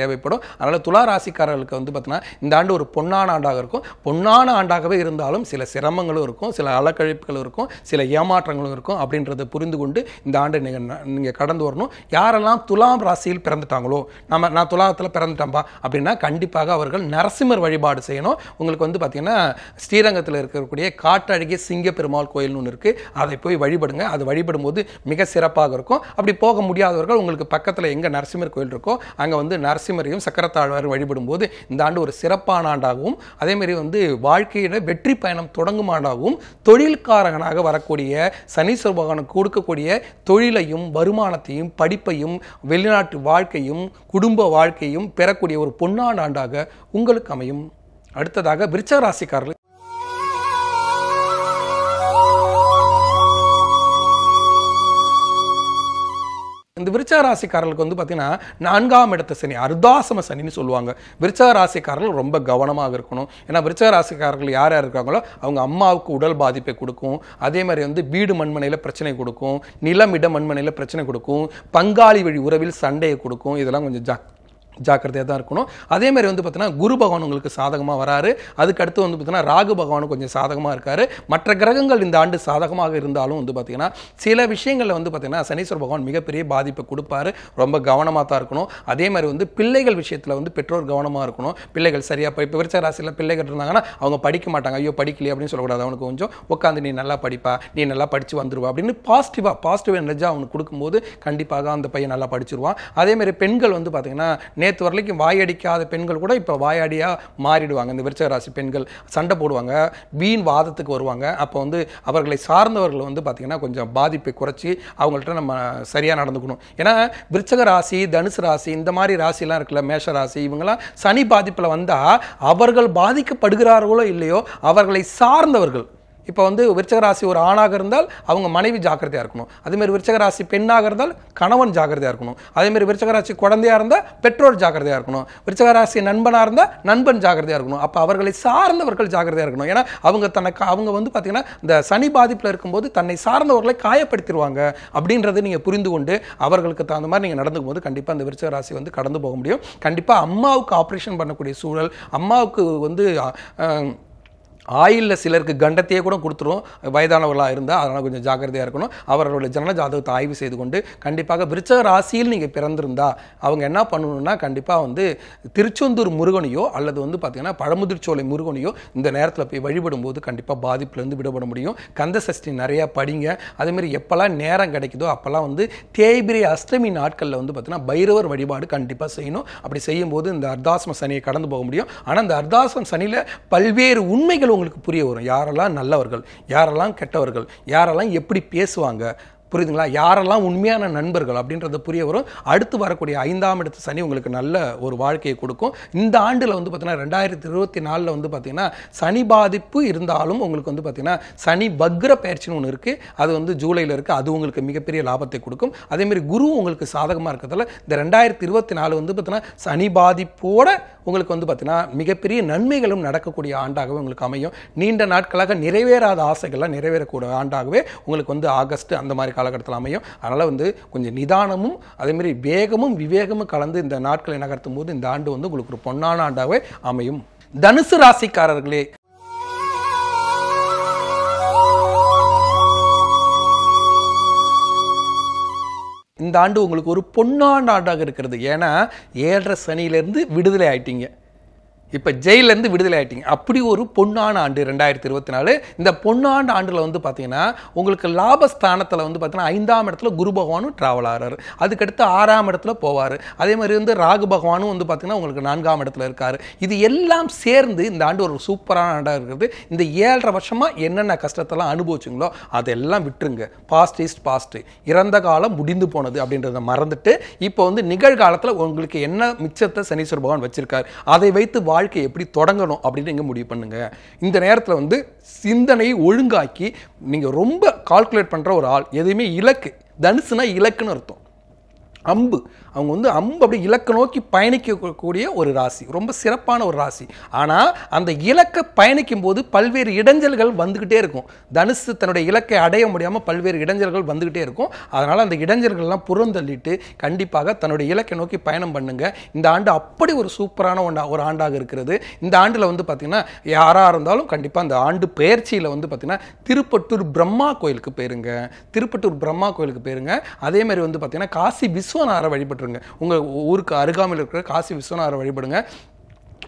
தேவைப்படும் அதனால் துலா ராசிக்காரர்களுக்கு வந்து பார்த்தீங்கன்னா இந்த ஆண்டு ஒரு பொன்னான ஆண்டாக இருக்கும் பொன்னான ஆண்டாகவே இருந்தாலும் சில சிரமங்களும் இருக்கும் சில அலக்கழிப்புகளும் இருக்கும் சில ஏமாற்றங்களும் இருக்கும் அப்படின்றத புரிந்து கொண்டு இந்த ஆண்டு நீங்கள் நீங்கள் கடந்து வரணும் யாரெல்லாம் துலாம் ராசியில் பிறந்துட்டாங்களோ நம்ம நான் துலாத்தில் பிறந்துட்டேன்ப்பா அப்படின்னா கண்டிப்பாக அவர்கள் நரசிம்மர் வழிபாடு செய்யணும் உங்களுக்கு வந்து பார்த்தீங்கன்னா ஸ்ரீரங்கத்தில் இருக்கக்கூடிய காட்டழகிய சிங்க பெருமாள் கோயில்னு ஒன்று இருக்குது அதை போய் வழிபடுங்க அது வழிபடும்போது மிக சிறப்பாக இருக்கும் அப்படி போக முடியாதவர்கள் உங்களுக்கு பக்கத்தில் எங்கே நரசிம்மர் கோயில் இருக்கோ அங்கே வந்து நரசிம்மரையும் சக்கரத்தாழ்வார் வழிபடும்போது இந்த ஆண்டு ஒரு சிறப்பான ஆண்டாகவும் அதேமாரி வந்து வாழ்க்கையில் வெற்றி பயணம் தொடங்கும் ஆண்டாகவும் தொழில்காரகனாக வரக்கூடிய சனீஸ்வர பகவானுக்கு கொடுக்கக்கூடிய தொழிலையும் வருமானத்தையும் படிப்பையும் வெளிநாட்டு வாழ்க்கையும் குடும்ப வாழ்க்கையும் பெறக்கூடிய ஒரு பொன்னான ஆண்டாக உங்களுக்கு அமையும் அடுத்ததாக விருச்ச ராசிக்காரர்கள் இந்த விருச்சா ராசிக்காரர்களுக்கு வந்து பார்த்தீங்கன்னா நான்காம் இடத்த சனி அருதாசம சனின்னு சொல்லுவாங்க விருச்சா ராசிக்காரர்கள் ரொம்ப கவனமாக இருக்கணும் ஏன்னா விருச்சா ராசிக்காரர்கள் யார் யார் இருக்காங்களோ அவங்க அம்மாவுக்கு உடல் பாதிப்பை கொடுக்கும் அதே மாதிரி வந்து வீடு மண்மனையில் பிரச்சனை கொடுக்கும் நிலமிட மண்மனையில் பிரச்சனை கொடுக்கும் பங்காளி வழி உறவில் சண்டையை கொடுக்கும் இதெல்லாம் கொஞ்சம் ஜாக்கிரதையாக தான் இருக்கணும் அதேமாதிரி வந்து பார்த்தீங்கன்னா குரு பகவான் உங்களுக்கு சாதகமாக வராரு அதுக்கடுத்து வந்து பார்த்தீங்கன்னா ராகு பகவானும் கொஞ்சம் சாதகமாக இருக்கார் மற்ற கிரகங்கள் இந்த ஆண்டு சாதகமாக இருந்தாலும் வந்து பார்த்திங்கன்னா சில விஷயங்களில் வந்து பார்த்திங்கன்னா சனீஸ்வர பகவான் மிகப்பெரிய பாதிப்பை கொடுப்பாரு ரொம்ப கவனமாக தான் இருக்கணும் அதே மாதிரி வந்து பிள்ளைகள் விஷயத்தில் வந்து பெற்றோர் கவனமாக இருக்கணும் பிள்ளைகள் சரியாக இப்போ விருச்ச ராசியில் பிள்ளைகள் இருந்தாங்கன்னா அவங்க படிக்க மாட்டாங்க ஐயோ படிக்கலையே அப்படின்னு சொல்லக்கூடாது அவனுக்கு கொஞ்சம் உட்காந்து நீ நல்லா படிப்பா நீ நல்லா படித்து வந்துடுவா அப்படின்னு பாசிட்டிவாக பாசிட்டிவ் எனர்ஜி அவனுக்கு கொடுக்கும்போது கண்டிப்பாக அந்த பையன் நல்லா படிச்சிருவான் அதேமாதிரி பெண்கள் வந்து பார்த்திங்கன்னா நேற்று வரலைக்கும் வாயடிக்காத பெண்கள் கூட இப்போ வாயாடியாக மாறிடுவாங்க இந்த விருச்சக ராசி பெண்கள் சண்டை போடுவாங்க வீண் வாதத்துக்கு வருவாங்க அப்போ வந்து அவர்களை சார்ந்தவர்கள் வந்து பார்த்திங்கன்னா கொஞ்சம் பாதிப்பை குறைச்சி அவங்கள்ட்ட நம்ம சரியாக நடந்துக்கணும் ஏன்னா விருச்சக ராசி தனுசு ராசி இந்த மாதிரி ராசிலாம் இருக்குல்ல மேஷ ராசி இவங்கெல்லாம் சனி பாதிப்பில் வந்தால் அவர்கள் பாதிக்கப்படுகிறார்களோ இல்லையோ அவர்களை சார்ந்தவர்கள் இப்போ வந்து விருச்சகராசி ஒரு ஆணாக இருந்தால் அவங்க மனைவி ஜாக்கிரதையாக இருக்கணும் அதேமாரி விருச்சகராசி பெண்ணாக இருந்தால் கணவன் ஜாக்கிரதையாக இருக்கணும் அதேமாரி விருச்சகராசி குழந்தையாக இருந்தால் பெற்றோர் ஜாக்கிரதையாக இருக்கணும் விருச்சகராசி நண்பனாக இருந்தால் நண்பன் ஜாக்கிரதையாக இருக்கணும் அப்போ அவர்களை சார்ந்தவர்கள் ஜாக்கிரதையாக இருக்கணும் ஏன்னா அவங்க தனக்கு அவங்க வந்து பார்த்திங்கன்னா இந்த சனி பாதிப்பில் இருக்கும்போது தன்னை சார்ந்தவர்களை காயப்படுத்திடுவாங்க அப்படின்றத நீங்கள் புரிந்து கொண்டு அவர்களுக்கு தகுந்த மாதிரி நீங்கள் நடந்துக்கும் போது கண்டிப்பாக அந்த விருச்சகராசி வந்து கடந்து போக முடியும் கண்டிப்பாக அம்மாவுக்கு ஆப்ரேஷன் பண்ணக்கூடிய சூழல் அம்மாவுக்கு வந்து ஆயிலில் சிலருக்கு கண்டத்தையே கூட கொடுத்துருவோம் வயதானவர்களாக இருந்தால் அதனால் கொஞ்சம் ஜாக்கிரதையாக இருக்கணும் அவர்களுடைய ஜனன ஜாதகத்தை ஆய்வு செய்து கொண்டு கண்டிப்பாக விருச்சக ராசியில் நீங்கள் பிறந்திருந்தா அவங்க என்ன பண்ணணும்னா கண்டிப்பாக வந்து திருச்செந்தூர் முருகனையோ அல்லது வந்து பார்த்திங்கன்னா பழமுதிர்ச்சோலை முருகனையோ இந்த நேரத்தில் போய் வழிபடும் போது கண்டிப்பாக பாதிப்புலேருந்து விடுபட முடியும் கந்த சஷ்டி நிறையா படிங்க அதேமாரி எப்போல்லாம் நேரம் கிடைக்குதோ அப்போல்லாம் வந்து தேய்பிரி அஷ்டமி நாட்களில் வந்து பார்த்திங்கன்னா பைரவர் வழிபாடு கண்டிப்பாக செய்யணும் அப்படி செய்யும்போது இந்த அர்தாசம சனியை கடந்து போக முடியும் ஆனால் இந்த அர்தாசம் சனியில் பல்வேறு உண்மைகள் உங்களுக்கு புரிய வரும் யாரெல்லாம் நல்லவர்கள் யாரெல்லாம் கெட்டவர்கள் யாரெல்லாம் எப்படி பேசுவாங்க புரியுதுங்களா யாரெல்லாம் உண்மையான நண்பர்கள் அப்படின்றத புரிய வரும் அடுத்து வரக்கூடிய ஐந்தாம் இடத்து சனி உங்களுக்கு நல்ல ஒரு வாழ்க்கையை கொடுக்கும் இந்த ஆண்டில் வந்து பார்த்தீங்கன்னா ரெண்டாயிரத்தி இருபத்தி நாலில் வந்து பார்த்தீங்கன்னா சனி பாதிப்பு இருந்தாலும் உங்களுக்கு வந்து பார்த்தீங்கன்னா சனி பக்ர பயிற்சின்னு ஒன்று இருக்குது அது வந்து ஜூலையில் இருக்குது அது உங்களுக்கு மிகப்பெரிய லாபத்தை கொடுக்கும் அதேமாரி குரு உங்களுக்கு சாதகமாக இருக்கிறதால இந்த ரெண்டாயிரத்தி இருபத்தி நாலு வந்து பார்த்தீங்கன்னா சனி பாதிப்போட உங்களுக்கு வந்து பார்த்தீங்கன்னா மிகப்பெரிய நன்மைகளும் நடக்கக்கூடிய ஆண்டாகவே உங்களுக்கு அமையும் நீண்ட நாட்களாக நிறைவேறாத ஆசைகள்லாம் நிறைவேறக்கூடிய ஆண்டாகவே உங்களுக்கு வந்து ஆகஸ்ட் அந்த மாதிரி காலகட்டத்தில் அமையும் அதனால் வந்து கொஞ்சம் நிதானமும் அதேமாரி வேகமும் விவேகமும் கலந்து இந்த நாட்களை நகர்த்தும் போது இந்த ஆண்டு வந்து உங்களுக்கு ஒரு பொன்னான ஆண்டாகவே அமையும் தனுசு ராசிக்காரர்களே இந்த ஆண்டு உங்களுக்கு ஒரு பொன்னாண்டு ஆண்டாக இருக்கிறது ஏன்னா ஏழரை சனியிலேருந்து விடுதலை ஆயிட்டீங்க இப்போ ஜெயிலேருந்து விடுதலை ஆகிட்டீங்க அப்படி ஒரு பொன்னான ஆண்டு ரெண்டாயிரத்தி இருபத்தி நாலு இந்த பொன்னாண்டு ஆண்டில் வந்து பார்த்தீங்கன்னா உங்களுக்கு லாபஸ்தானத்தில் வந்து பார்த்தீங்கன்னா ஐந்தாம் இடத்துல குரு பகவானும் ட்ராவல் ஆகிறார் அதுக்கடுத்து ஆறாம் இடத்துல போவார் அதே மாதிரி வந்து ராகு பகவானும் வந்து பார்த்தீங்கன்னா உங்களுக்கு நான்காம் இடத்துல இருக்கார் இது எல்லாம் சேர்ந்து இந்த ஆண்டு ஒரு சூப்பரான ஆண்டாக இருக்கிறது இந்த ஏழரை வருஷமாக என்னென்ன கஷ்டத்தெல்லாம் அனுபவிச்சிங்களோ அதெல்லாம் விட்டுருங்க பாஸ்ட் ஈஸ்ட் பாஸ்ட்டு இறந்த காலம் முடிந்து போனது அப்படின்றத மறந்துட்டு இப்போ வந்து நிகழ்காலத்தில் உங்களுக்கு என்ன மிச்சத்தை சனீஸ்வர் பகவான் வச்சுருக்கார் அதை வைத்து வாழ் வாழ்க்கை எப்படி தொடங்கணும் அப்படின்னு நீங்கள் முடிவு பண்ணுங்க இந்த நேரத்தில் வந்து சிந்தனையை ஒழுங்காக்கி நீங்கள் ரொம்ப கால்குலேட் பண்ணுற ஒரு ஆள் எதையுமே இலக்கு தனுசுனா இலக்குன்னு அர்த்தம் அம்பு அவங்க வந்து அம்பு அப்படி இலக்கை நோக்கி பயணிக்கக்கூடிய ஒரு ராசி ரொம்ப சிறப்பான ஒரு ராசி ஆனால் அந்த இலக்கை பயணிக்கும் போது பல்வேறு இடைஞ்சல்கள் வந்துக்கிட்டே இருக்கும் தனுசு தன்னுடைய இலக்கை அடைய முடியாமல் பல்வேறு இடைஞ்சல்கள் வந்துக்கிட்டே இருக்கும் அதனால் அந்த இடைஞ்சல்கள்லாம் புறந்தள்ளிட்டு கண்டிப்பாக தன்னுடைய இலக்கை நோக்கி பயணம் பண்ணுங்கள் இந்த ஆண்டு அப்படி ஒரு சூப்பரான ஒன்றா ஒரு ஆண்டாக இருக்கிறது இந்த ஆண்டில் வந்து பார்த்திங்கன்னா யாராக இருந்தாலும் கண்டிப்பாக அந்த ஆண்டு பயிற்சியில் வந்து பார்த்திங்கன்னா திருப்பட்டூர் பிரம்மா கோயிலுக்கு போயிருங்க திருப்பட்டூர் பிரம்மா கோயிலுக்கு போயிருங்க அதேமாதிரி வந்து பார்த்திங்கன்னா காசி விஸ்வநாதரை வழிபட்டு வழிபட்டுருங்க உங்கள் ஊருக்கு அருகாமையில் இருக்கிற காசி விஸ்வநாதரை வழிபடுங்க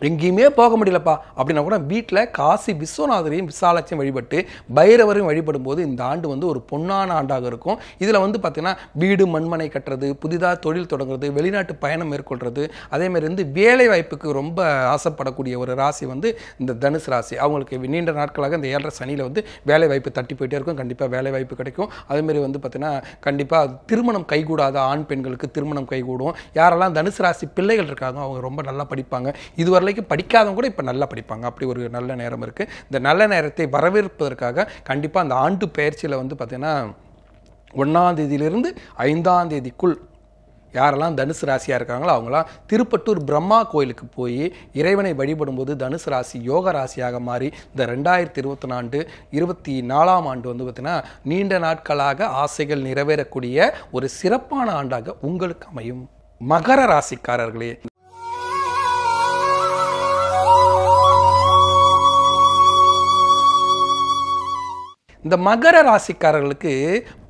எங்கேயுமே போக முடியலப்பா அப்படின்னா கூட வீட்டில் காசி விஸ்வநாதரையும் விசாலட்சியும் வழிபட்டு பைரவரையும் வழிபடும் போது இந்த ஆண்டு வந்து ஒரு பொன்னான ஆண்டாக இருக்கும் இதில் வந்து பார்த்திங்கன்னா வீடு மண்மனை கட்டுறது புதிதாக தொழில் தொடங்குறது வெளிநாட்டு பயணம் மேற்கொள்கிறது அதேமாதிரி வந்து வேலை வாய்ப்புக்கு ரொம்ப ஆசைப்படக்கூடிய ஒரு ராசி வந்து இந்த தனுசு ராசி அவங்களுக்கு நீண்ட நாட்களாக இந்த ஏழரை சனியில் வந்து வேலை வாய்ப்பு தட்டி போயிட்டே இருக்கும் கண்டிப்பாக வேலை வாய்ப்பு கிடைக்கும் அதேமாரி வந்து பார்த்திங்கன்னா கண்டிப்பாக திருமணம் கைகூடாத ஆண் பெண்களுக்கு திருமணம் கைகூடும் யாரெல்லாம் தனுசு ராசி பிள்ளைகள் இருக்காங்க அவங்க ரொம்ப நல்லா படிப்பாங்க இதுவரை நாளைக்கு படிக்காதவங்க கூட இப்போ நல்லா படிப்பாங்க அப்படி ஒரு நல்ல நேரம் இருக்குது இந்த நல்ல நேரத்தை வரவேற்பதற்காக கண்டிப்பாக அந்த ஆண்டு பயிற்சியில் வந்து பார்த்திங்கன்னா ஒன்றாம் தேதியிலிருந்து ஐந்தாம் தேதிக்குள் யாரெல்லாம் தனுசு ராசியாக இருக்காங்களோ அவங்களாம் திருப்பட்டூர் பிரம்மா கோயிலுக்கு போய் இறைவனை வழிபடும்போது தனுசு ராசி யோக ராசியாக மாறி இந்த ரெண்டாயிரத்தி இருபத்தி நாண்டு இருபத்தி நாலாம் ஆண்டு வந்து பார்த்திங்கன்னா நீண்ட நாட்களாக ஆசைகள் நிறைவேறக்கூடிய ஒரு சிறப்பான ஆண்டாக உங்களுக்கு அமையும் மகர ராசிக்காரர்களே இந்த மகர ராசிக்காரர்களுக்கு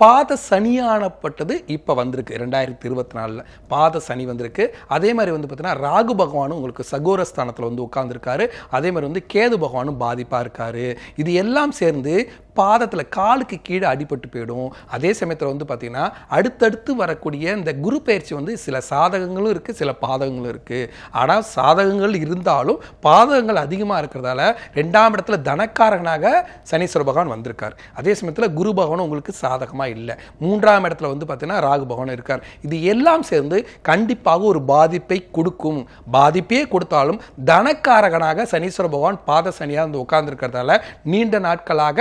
பாத சனியானப்பட்டது இப்போ வந்திருக்கு ரெண்டாயிரத்தி இருபத்தி நாலில் பாத சனி வந்திருக்கு அதே மாதிரி வந்து பார்த்தீங்கன்னா ராகு பகவானும் உங்களுக்கு சகோரஸ்தானத்தில் வந்து உட்காந்துருக்காரு அதே மாதிரி வந்து கேது பகவானும் பாதிப்பாக இருக்காரு இது எல்லாம் சேர்ந்து பாதத்தில் காலுக்கு கீழே அடிபட்டு போயிடும் அதே சமயத்தில் வந்து பார்த்திங்கன்னா அடுத்தடுத்து வரக்கூடிய இந்த குரு பயிற்சி வந்து சில சாதகங்களும் இருக்குது சில பாதகங்களும் இருக்குது ஆனால் சாதகங்கள் இருந்தாலும் பாதகங்கள் அதிகமாக இருக்கிறதால ரெண்டாம் இடத்துல தனக்காரகனாக சனீஸ்வர பகவான் வந்திருக்கார் அதே சமயத்தில் குரு பகவானும் உங்களுக்கு சாதகமாக இல்லை மூன்றாம் இடத்துல வந்து பார்த்திங்கன்னா ராகு பகவான் இருக்கார் இது எல்லாம் சேர்ந்து கண்டிப்பாக ஒரு பாதிப்பை கொடுக்கும் பாதிப்பே கொடுத்தாலும் தனக்காரகனாக சனீஸ்வர பகவான் பாத சனியாக வந்து உட்கார்ந்துருக்கிறதால நீண்ட நாட்களாக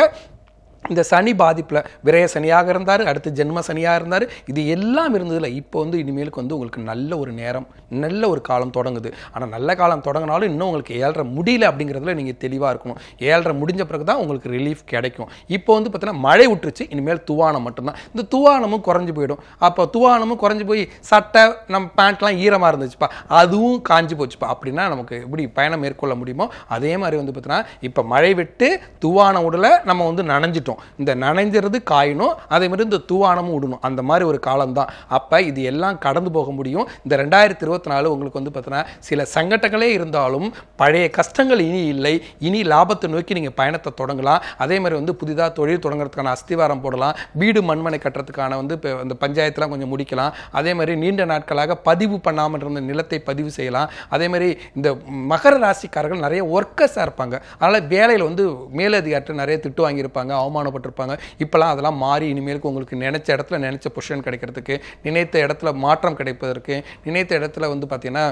இந்த சனி பாதிப்பில் விரைய சனியாக இருந்தார் அடுத்து ஜென்ம சனியாக இருந்தார் இது எல்லாம் இருந்ததில்ல இப்போ வந்து இனிமேலுக்கு வந்து உங்களுக்கு நல்ல ஒரு நேரம் நல்ல ஒரு காலம் தொடங்குது ஆனால் நல்ல காலம் தொடங்கினாலும் இன்னும் உங்களுக்கு ஏழரை முடியல அப்படிங்கிறதுல நீங்கள் தெளிவாக இருக்கணும் ஏழரை முடிஞ்ச பிறகு தான் உங்களுக்கு ரிலீஃப் கிடைக்கும் இப்போ வந்து பார்த்தீங்கன்னா மழை விட்டுருச்சு இனிமேல் துவானம் மட்டும்தான் இந்த துவானமும் குறைஞ்சி போயிடும் அப்போ துவானமும் குறைஞ்சி போய் சட்டை நம்ம பேண்ட்லாம் ஈரமாக இருந்துச்சுப்பா அதுவும் காஞ்சி போச்சுப்பா அப்படின்னா நமக்கு எப்படி பயணம் மேற்கொள்ள முடியுமோ அதே மாதிரி வந்து பார்த்தீங்கன்னா இப்போ மழை விட்டு துவான உடலை நம்ம வந்து நனைஞ்சிட்டோம் விடணும் இந்த நனைஞ்சிறது காயணும் அதே மாதிரி இந்த தூவானமும் விடணும் அந்த மாதிரி ஒரு காலம் தான் அப்போ இது எல்லாம் கடந்து போக முடியும் இந்த ரெண்டாயிரத்தி இருபத்தி நாலு உங்களுக்கு வந்து பார்த்தீங்கன்னா சில சங்கட்டங்களே இருந்தாலும் பழைய கஷ்டங்கள் இனி இல்லை இனி லாபத்தை நோக்கி நீங்கள் பயணத்தை தொடங்கலாம் அதே மாதிரி வந்து புதிதாக தொழில் தொடங்குறதுக்கான அஸ்திவாரம் போடலாம் வீடு மண்மனை கட்டுறதுக்கான வந்து இப்போ இந்த பஞ்சாயத்துலாம் கொஞ்சம் முடிக்கலாம் அதே மாதிரி நீண்ட நாட்களாக பதிவு பண்ணாமல் இருந்த நிலத்தை பதிவு செய்யலாம் அதே மாதிரி இந்த மகர ராசிக்காரர்கள் நிறைய ஒர்க்கர்ஸாக இருப்பாங்க அதனால் வேலையில் வந்து மேலதிகாரிட்ட நிறைய திட்டு வாங்கியிருப்பாங்க அவமானம் அவமானப்பட்டிருப்பாங்க இப்போலாம் அதெல்லாம் மாறி இனிமேலுக்கு உங்களுக்கு நினைச்ச இடத்துல நினைச்ச பொசிஷன் கிடைக்கிறதுக்கு நினைத்த இடத்துல மாற்றம் கிடைப்பதற்கு நினைத்த இடத்துல வந்து பார்த்தீங்கன்னா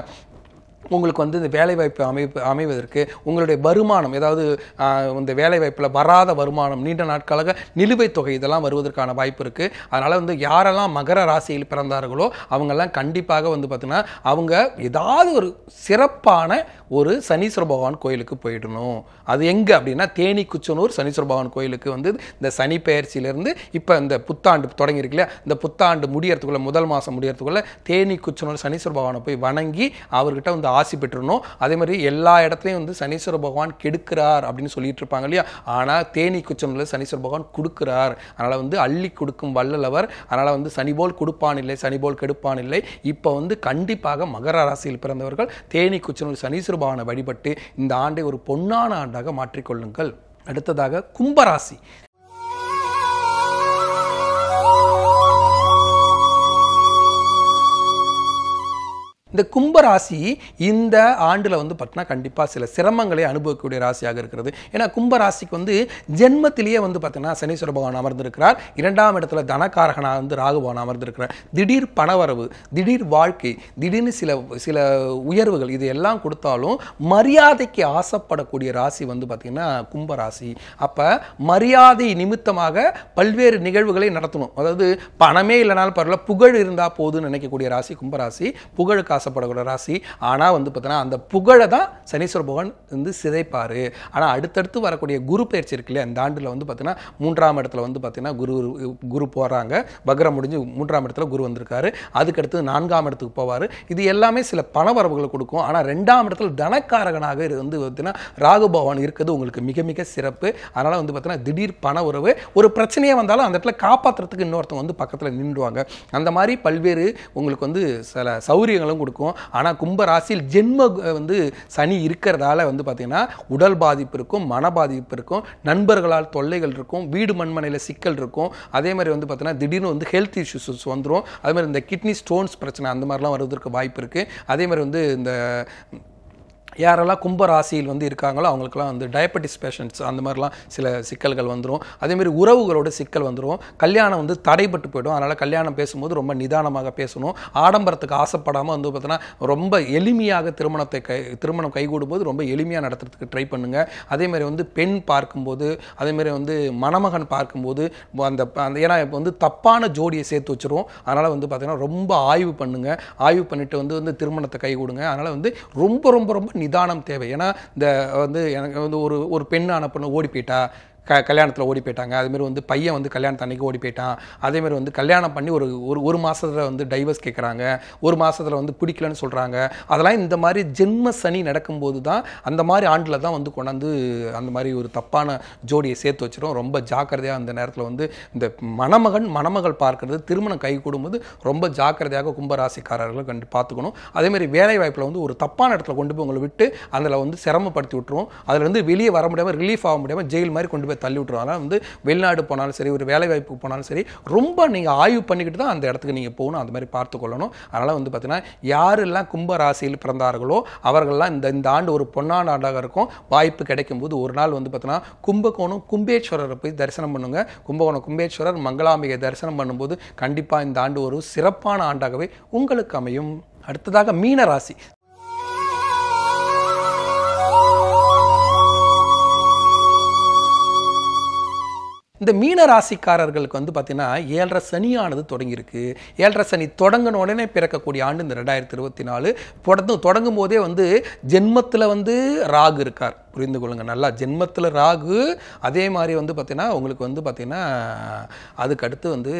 உங்களுக்கு வந்து இந்த வேலைவாய்ப்பு அமைப்பு அமைவதற்கு உங்களுடைய வருமானம் ஏதாவது இந்த வேலைவாய்ப்பில் வராத வருமானம் நீண்ட நாட்களாக நிலுவைத் தொகை இதெல்லாம் வருவதற்கான வாய்ப்பு இருக்குது அதனால் வந்து யாரெல்லாம் மகர ராசியில் பிறந்தார்களோ அவங்கெல்லாம் கண்டிப்பாக வந்து பார்த்திங்கன்னா அவங்க ஏதாவது ஒரு சிறப்பான ஒரு சனீஸ்வர பகவான் கோயிலுக்கு போயிடணும் அது எங்கே அப்படின்னா தேனி குச்சனூர் சனீஸ்வர பகவான் கோயிலுக்கு வந்து இந்த சனி பயிற்சியிலேருந்து இப்போ இந்த புத்தாண்டு தொடங்கியிருக்கு இல்லையா இந்த புத்தாண்டு முடியறதுக்குள்ளே முதல் மாதம் முடியறதுக்குள்ளே தேனி குச்சனூர் சனீஸ்வர பகவானை போய் வணங்கி அவர்கிட்ட வந்து ஆசி பெற்றுடணும் அதே மாதிரி எல்லா இடத்துலையும் வந்து சனீஸ்வர பகவான் கெடுக்கிறார் அப்படின்னு சொல்லிட்டு இருப்பாங்க இல்லையா ஆனால் தேனி குச்சமில் சனீஸ்வர பகவான் கொடுக்கிறார் அதனால் வந்து அள்ளி கொடுக்கும் வல்லலவர் அதனால் வந்து சனிபோல் கொடுப்பான் இல்லை சனிபோல் கெடுப்பான் இல்லை இப்போ வந்து கண்டிப்பாக மகர ராசியில் பிறந்தவர்கள் தேனி குச்சனூர் சனீஸ்வர பகவானை வழிபட்டு இந்த ஆண்டை ஒரு பொன்னான ஆண்டாக மாற்றிக்கொள்ளுங்கள் அடுத்ததாக கும்பராசி இந்த கும்பராசி இந்த ஆண்டில் வந்து பார்த்தீங்கன்னா கண்டிப்பாக சில சிரமங்களை அனுபவிக்கக்கூடிய ராசியாக இருக்கிறது ஏன்னா கும்பராசிக்கு வந்து ஜென்மத்திலேயே வந்து பார்த்தீங்கன்னா சனீஸ்வர பகவான் அமர்ந்திருக்கிறார் இரண்டாம் இடத்துல தனக்காரகனாக வந்து ராகுபவன் அமர்ந்திருக்கிறார் திடீர் பணவரவு திடீர் வாழ்க்கை திடீர்னு சில சில உயர்வுகள் இது எல்லாம் கொடுத்தாலும் மரியாதைக்கு ஆசைப்படக்கூடிய ராசி வந்து பார்த்திங்கன்னா கும்பராசி அப்போ மரியாதை நிமித்தமாக பல்வேறு நிகழ்வுகளை நடத்தணும் அதாவது பணமே இல்லைனாலும் பரவாயில்ல புகழ் இருந்தால் போதுன்னு நினைக்கக்கூடிய ராசி கும்பராசி புகழுக்கு ஆசைப்படக்கூடிய ராசி ஆனால் வந்து பார்த்தோன்னா அந்த புகழை தான் சனீஸ்வர பகவான் வந்து சிதைப்பார் ஆனால் அடுத்தடுத்து வரக்கூடிய குரு பயிற்சி இருக்கு இல்லையா அந்த ஆண்டில் வந்து பார்த்தீங்கன்னா மூன்றாம் இடத்துல வந்து பார்த்தீங்கன்னா குரு குரு போகிறாங்க பக்ரம் முடிஞ்சு மூன்றாம் இடத்துல குரு வந்திருக்காரு அதுக்கடுத்து நான்காம் இடத்துக்கு போவார் இது எல்லாமே சில பண வரவுகளை கொடுக்கும் ஆனால் ரெண்டாம் இடத்துல தனக்காரகனாக இது வந்து பார்த்தீங்கன்னா ராகு பகவான் இருக்கிறது உங்களுக்கு மிக மிக சிறப்பு அதனால் வந்து பார்த்தீங்கன்னா திடீர் பண உறவு ஒரு பிரச்சனையே வந்தாலும் அந்த இடத்துல காப்பாற்றுறதுக்கு இன்னொருத்தவங்க வந்து பக்கத்தில் நின்றுவாங்க அந்த மாதிரி பல்வேறு உங்களுக்கு வந்து சில சௌரியங்களும் கொடுக்கும் இருக்கும் ஆனால் கும்ப ராசியில் ஜென்ம வந்து சனி இருக்கிறதால வந்து பார்த்திங்கன்னா உடல் பாதிப்பு இருக்கும் மன பாதிப்பு இருக்கும் நண்பர்களால் தொல்லைகள் இருக்கும் வீடு மண்மனையில் சிக்கல் இருக்கும் அதே மாதிரி வந்து பார்த்தீங்கன்னா திடீர்னு வந்து ஹெல்த் இஷ்யூஸ் வந்துடும் அதே மாதிரி இந்த கிட்னி ஸ்டோன்ஸ் பிரச்சனை அந்த மாதிரிலாம் வருவதற்கு வாய்ப்பு இருக்குது அதே மாதிரி வந்து இந்த யாரெல்லாம் கும்ப ராசியில் வந்து இருக்காங்களோ அவங்களுக்குலாம் வந்து டயபெட்டிஸ் பேஷண்ட்ஸ் அந்த மாதிரிலாம் சில சிக்கல்கள் வந்துடும் அதேமாரி உறவுகளோட சிக்கல் வந்துடும் கல்யாணம் வந்து தடைப்பட்டு போயிடும் அதனால் கல்யாணம் பேசும்போது ரொம்ப நிதானமாக பேசணும் ஆடம்பரத்துக்கு ஆசைப்படாமல் வந்து பார்த்தோன்னா ரொம்ப எளிமையாக திருமணத்தை கை திருமணம் கைகூடும்போது ரொம்ப எளிமையாக நடத்துறதுக்கு ட்ரை பண்ணுங்கள் அதேமாதிரி வந்து பெண் பார்க்கும்போது அதேமாரி வந்து மணமகன் பார்க்கும்போது அந்த அந்த ஏன்னா இப்போ வந்து தப்பான ஜோடியை சேர்த்து வச்சுருவோம் அதனால் வந்து பார்த்திங்கன்னா ரொம்ப ஆய்வு பண்ணுங்கள் ஆய்வு பண்ணிவிட்டு வந்து வந்து திருமணத்தை கைகூடுங்க அதனால் வந்து ரொம்ப ரொம்ப ரொம்ப நிதானம் தேவை ஏன்னா இந்த வந்து எனக்கு வந்து ஒரு ஒரு பெண் அனுப்பணும் ஓடி போயிட்டா க கல்யாணத்தில் ஓடி போயிட்டாங்க அதுமாரி வந்து பையன் வந்து கல்யாணத்து அன்றைக்கி ஓடி போயிட்டான் அதேமாரி வந்து கல்யாணம் பண்ணி ஒரு ஒரு ஒரு மாதத்தில் வந்து டைவர்ஸ் கேட்குறாங்க ஒரு மாதத்தில் வந்து பிடிக்கலன்னு சொல்கிறாங்க அதெல்லாம் இந்த மாதிரி ஜென்ம சனி நடக்கும்போது தான் அந்த மாதிரி ஆண்டில் தான் வந்து கொண்டாந்து அந்த மாதிரி ஒரு தப்பான ஜோடியை சேர்த்து வச்சிடும் ரொம்ப ஜாக்கிரதையாக அந்த நேரத்தில் வந்து இந்த மணமகன் மணமகள் பார்க்குறது திருமணம் கை கூடும்போது ரொம்ப ஜாக்கிரதையாக கும்பராசிக்காரர்களை கண்டு பார்த்துக்கணும் அதேமாரி வேலை வாய்ப்பில் வந்து ஒரு தப்பான இடத்துல கொண்டு போய் உங்களை விட்டு அதில் வந்து சிரமப்படுத்தி விட்டுரும் அதில் வந்து வெளியே வர முடியாமல் ரிலீஃப் ஆக முடியாமல் ஜெயில் மாதிரி கொண்டு போய் போய் தள்ளி விட்டுருவாங்க வந்து வெளிநாடு போனாலும் சரி ஒரு வேலை வாய்ப்புக்கு போனாலும் சரி ரொம்ப நீங்கள் ஆய்வு பண்ணிக்கிட்டு தான் அந்த இடத்துக்கு நீங்கள் போகணும் அந்த மாதிரி பார்த்து கொள்ளணும் அதனால் வந்து பார்த்தீங்கன்னா யாரெல்லாம் கும்ப ராசியில் பிறந்தார்களோ அவர்கள்லாம் இந்த இந்த ஆண்டு ஒரு பொன்னாண்டு ஆண்டாக இருக்கும் வாய்ப்பு கிடைக்கும் போது ஒரு நாள் வந்து பார்த்தீங்கன்னா கும்பகோணம் கும்பேஸ்வரரை போய் தரிசனம் பண்ணுங்க கும்பகோணம் கும்பேஸ்வரர் மங்களாம்பிகை தரிசனம் பண்ணும்போது கண்டிப்பாக இந்த ஆண்டு ஒரு சிறப்பான ஆண்டாகவே உங்களுக்கு அமையும் அடுத்ததாக மீன ராசி இந்த மீன ராசிக்காரர்களுக்கு வந்து பார்த்தீங்கன்னா ஏழரை சனியானது தொடங்கியிருக்கு ஏழரை சனி தொடங்கின உடனே பிறக்கக்கூடிய ஆண்டு இந்த ரெண்டாயிரத்தி இருபத்தி நாலு தொடங்கும் தொடங்கும் போதே வந்து ஜென்மத்தில் வந்து ராகு இருக்கார் புரிந்து கொள்ளுங்கள் நல்லா ஜென்மத்தில் ராகு அதே மாதிரி வந்து பார்த்திங்கன்னா உங்களுக்கு வந்து பார்த்திங்கன்னா அதுக்கடுத்து வந்து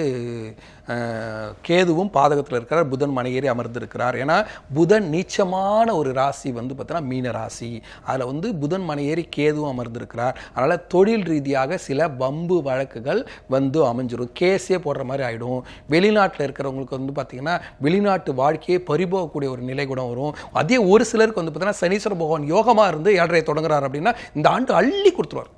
கேதுவும் பாதகத்தில் இருக்கிறார் புதன் மனையேறி அமர்ந்திருக்கிறார் ஏன்னா புதன் நீச்சமான ஒரு ராசி வந்து பார்த்தீங்கன்னா மீன ராசி அதில் வந்து புதன் மனையேறி கேதுவும் அமர்ந்திருக்கிறார் அதனால் தொழில் ரீதியாக சில பம்பு வழக்குகள் வந்து அமைஞ்சிடும் கேஸே போடுற மாதிரி ஆகிடும் வெளிநாட்டில் இருக்கிறவங்களுக்கு வந்து பார்த்தீங்கன்னா வெளிநாட்டு வாழ்க்கையை பறிபோகக்கூடிய ஒரு நிலை கூட வரும் அதே ஒரு சிலருக்கு வந்து பார்த்திங்கன்னா சனீஸ்வர பகவான் யோகமாக இருந்து ஏழரை தொடங்குறாரு கொடுத்துருவார் அப்படின்னா இந்த ஆண்டு அள்ளி கொடுத்துருவார்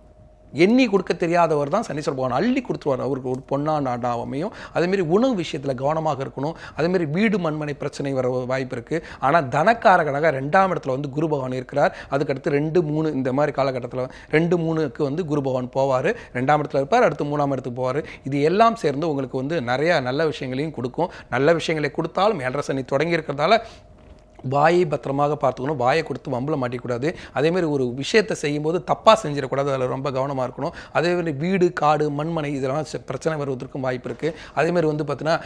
எண்ணி கொடுக்க தெரியாதவர் தான் சனீஸ்வர பகவான் அள்ளி கொடுத்துருவார் அவருக்கு ஒரு பொன்னாண்டாண்டா அமையும் அதேமாரி உணவு விஷயத்தில் கவனமாக இருக்கணும் அதேமாரி வீடு மண்மனை பிரச்சனை வர வாய்ப்பு இருக்குது ஆனால் தனக்காரகனாக ரெண்டாம் இடத்துல வந்து குரு பகவான் இருக்கிறார் அதுக்கடுத்து ரெண்டு மூணு இந்த மாதிரி காலகட்டத்தில் ரெண்டு மூணுக்கு வந்து குரு பகவான் போவார் ரெண்டாம் இடத்துல இருப்பார் அடுத்து மூணாம் இடத்துக்கு போவார் இது எல்லாம் சேர்ந்து உங்களுக்கு வந்து நிறையா நல்ல விஷயங்களையும் கொடுக்கும் நல்ல விஷயங்களை கொடுத்தாலும் ஏழரை சனி தொடங்கி இருக்கிறதால வாயை பத்திரமாக பார்த்துக்கணும் வாயை கொடுத்து வம்பில் மாட்டிக்கூடாது அதேமாதிரி ஒரு விஷயத்தை செய்யும்போது தப்பாக செஞ்சிடக்கூடாது அதில் ரொம்ப கவனமாக இருக்கணும் அதே மாதிரி வீடு காடு மண்மனை இதெல்லாம் பிரச்சனை வருவதற்கும் வாய்ப்பு இருக்குது அதேமாதிரி வந்து பார்த்தீங்கன்னா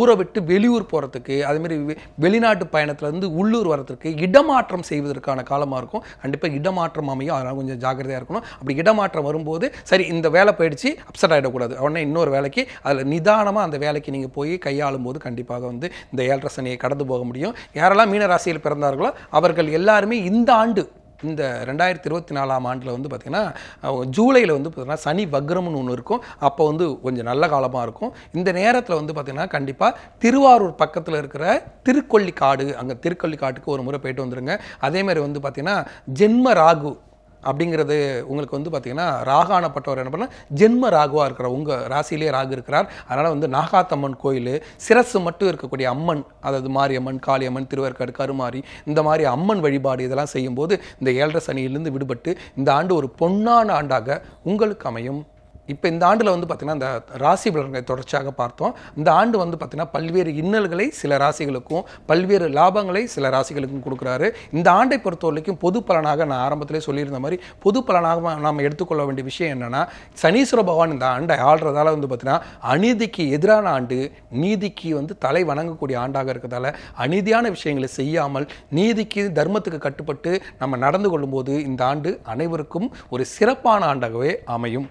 ஊரை விட்டு வெளியூர் போகிறதுக்கு அதேமாரி வெளிநாட்டு பயணத்துலேருந்து உள்ளூர் வரத்துக்கு இடமாற்றம் செய்வதற்கான காலமாக இருக்கும் கண்டிப்பாக இடமாற்றம் அமையும் அதனால் கொஞ்சம் ஜாக்கிரதையாக இருக்கணும் அப்படி இடமாற்றம் வரும்போது சரி இந்த வேலை போயிடுச்சு அப்செட் ஆகிடக்கூடாது உடனே இன்னொரு வேலைக்கு அதில் நிதானமாக அந்த வேலைக்கு நீங்கள் போய் கையாளும் போது கண்டிப்பாக வந்து இந்த ஏழரை சனியை கடந்து போக முடியும் யாரால யாரெல்லாம் மீனராசியில் பிறந்தார்களோ அவர்கள் எல்லாருமே இந்த ஆண்டு இந்த ரெண்டாயிரத்தி இருபத்தி நாலாம் ஆண்டில் வந்து பார்த்திங்கன்னா ஜூலையில் வந்து பார்த்திங்கன்னா சனி வக்ரம்னு ஒன்று இருக்கும் அப்போ வந்து கொஞ்சம் நல்ல காலமாக இருக்கும் இந்த நேரத்தில் வந்து பார்த்திங்கன்னா கண்டிப்பாக திருவாரூர் பக்கத்தில் இருக்கிற திருக்கொல்லிக்காடு அங்கே திருக்கொல்லிக்காட்டுக்கு ஒரு முறை போயிட்டு வந்துடுங்க அதேமாதிரி வந்து பார்த்திங்கன்னா ஜென்ம ராகு அப்படிங்கிறது உங்களுக்கு வந்து பார்த்தீங்கன்னா ராகானப்பட்டவர் என்ன பண்ண ஜென்ம ராகுவாக இருக்கிற உங்கள் ராசியிலே ராகு இருக்கிறார் அதனால் வந்து நாகாத்தம்மன் கோயில் சிரசு மட்டும் இருக்கக்கூடிய அம்மன் அதாவது மாரியம்மன் காளியம்மன் திருவேற்காடு கருமாரி இந்த மாதிரி அம்மன் வழிபாடு இதெல்லாம் செய்யும்போது இந்த ஏழரை சனியிலிருந்து விடுபட்டு இந்த ஆண்டு ஒரு பொன்னான ஆண்டாக உங்களுக்கு அமையும் இப்போ இந்த ஆண்டில் வந்து பார்த்திங்கன்னா இந்த ராசி பலன்களை தொடர்ச்சியாக பார்த்தோம் இந்த ஆண்டு வந்து பார்த்திங்கன்னா பல்வேறு இன்னல்களை சில ராசிகளுக்கும் பல்வேறு லாபங்களை சில ராசிகளுக்கும் கொடுக்குறாரு இந்த ஆண்டை பொறுத்த வரைக்கும் பொது பலனாக நான் ஆரம்பத்திலே சொல்லியிருந்த மாதிரி பொது பலனாக நாம் எடுத்துக்கொள்ள வேண்டிய விஷயம் என்னென்னா சனீஸ்வர பகவான் இந்த ஆண்டை ஆள்றதால வந்து பார்த்திங்கன்னா அநீதிக்கு எதிரான ஆண்டு நீதிக்கு வந்து தலை வணங்கக்கூடிய ஆண்டாக இருக்கிறதால அநீதியான விஷயங்களை செய்யாமல் நீதிக்கு தர்மத்துக்கு கட்டுப்பட்டு நம்ம நடந்து கொள்ளும்போது இந்த ஆண்டு அனைவருக்கும் ஒரு சிறப்பான ஆண்டாகவே அமையும்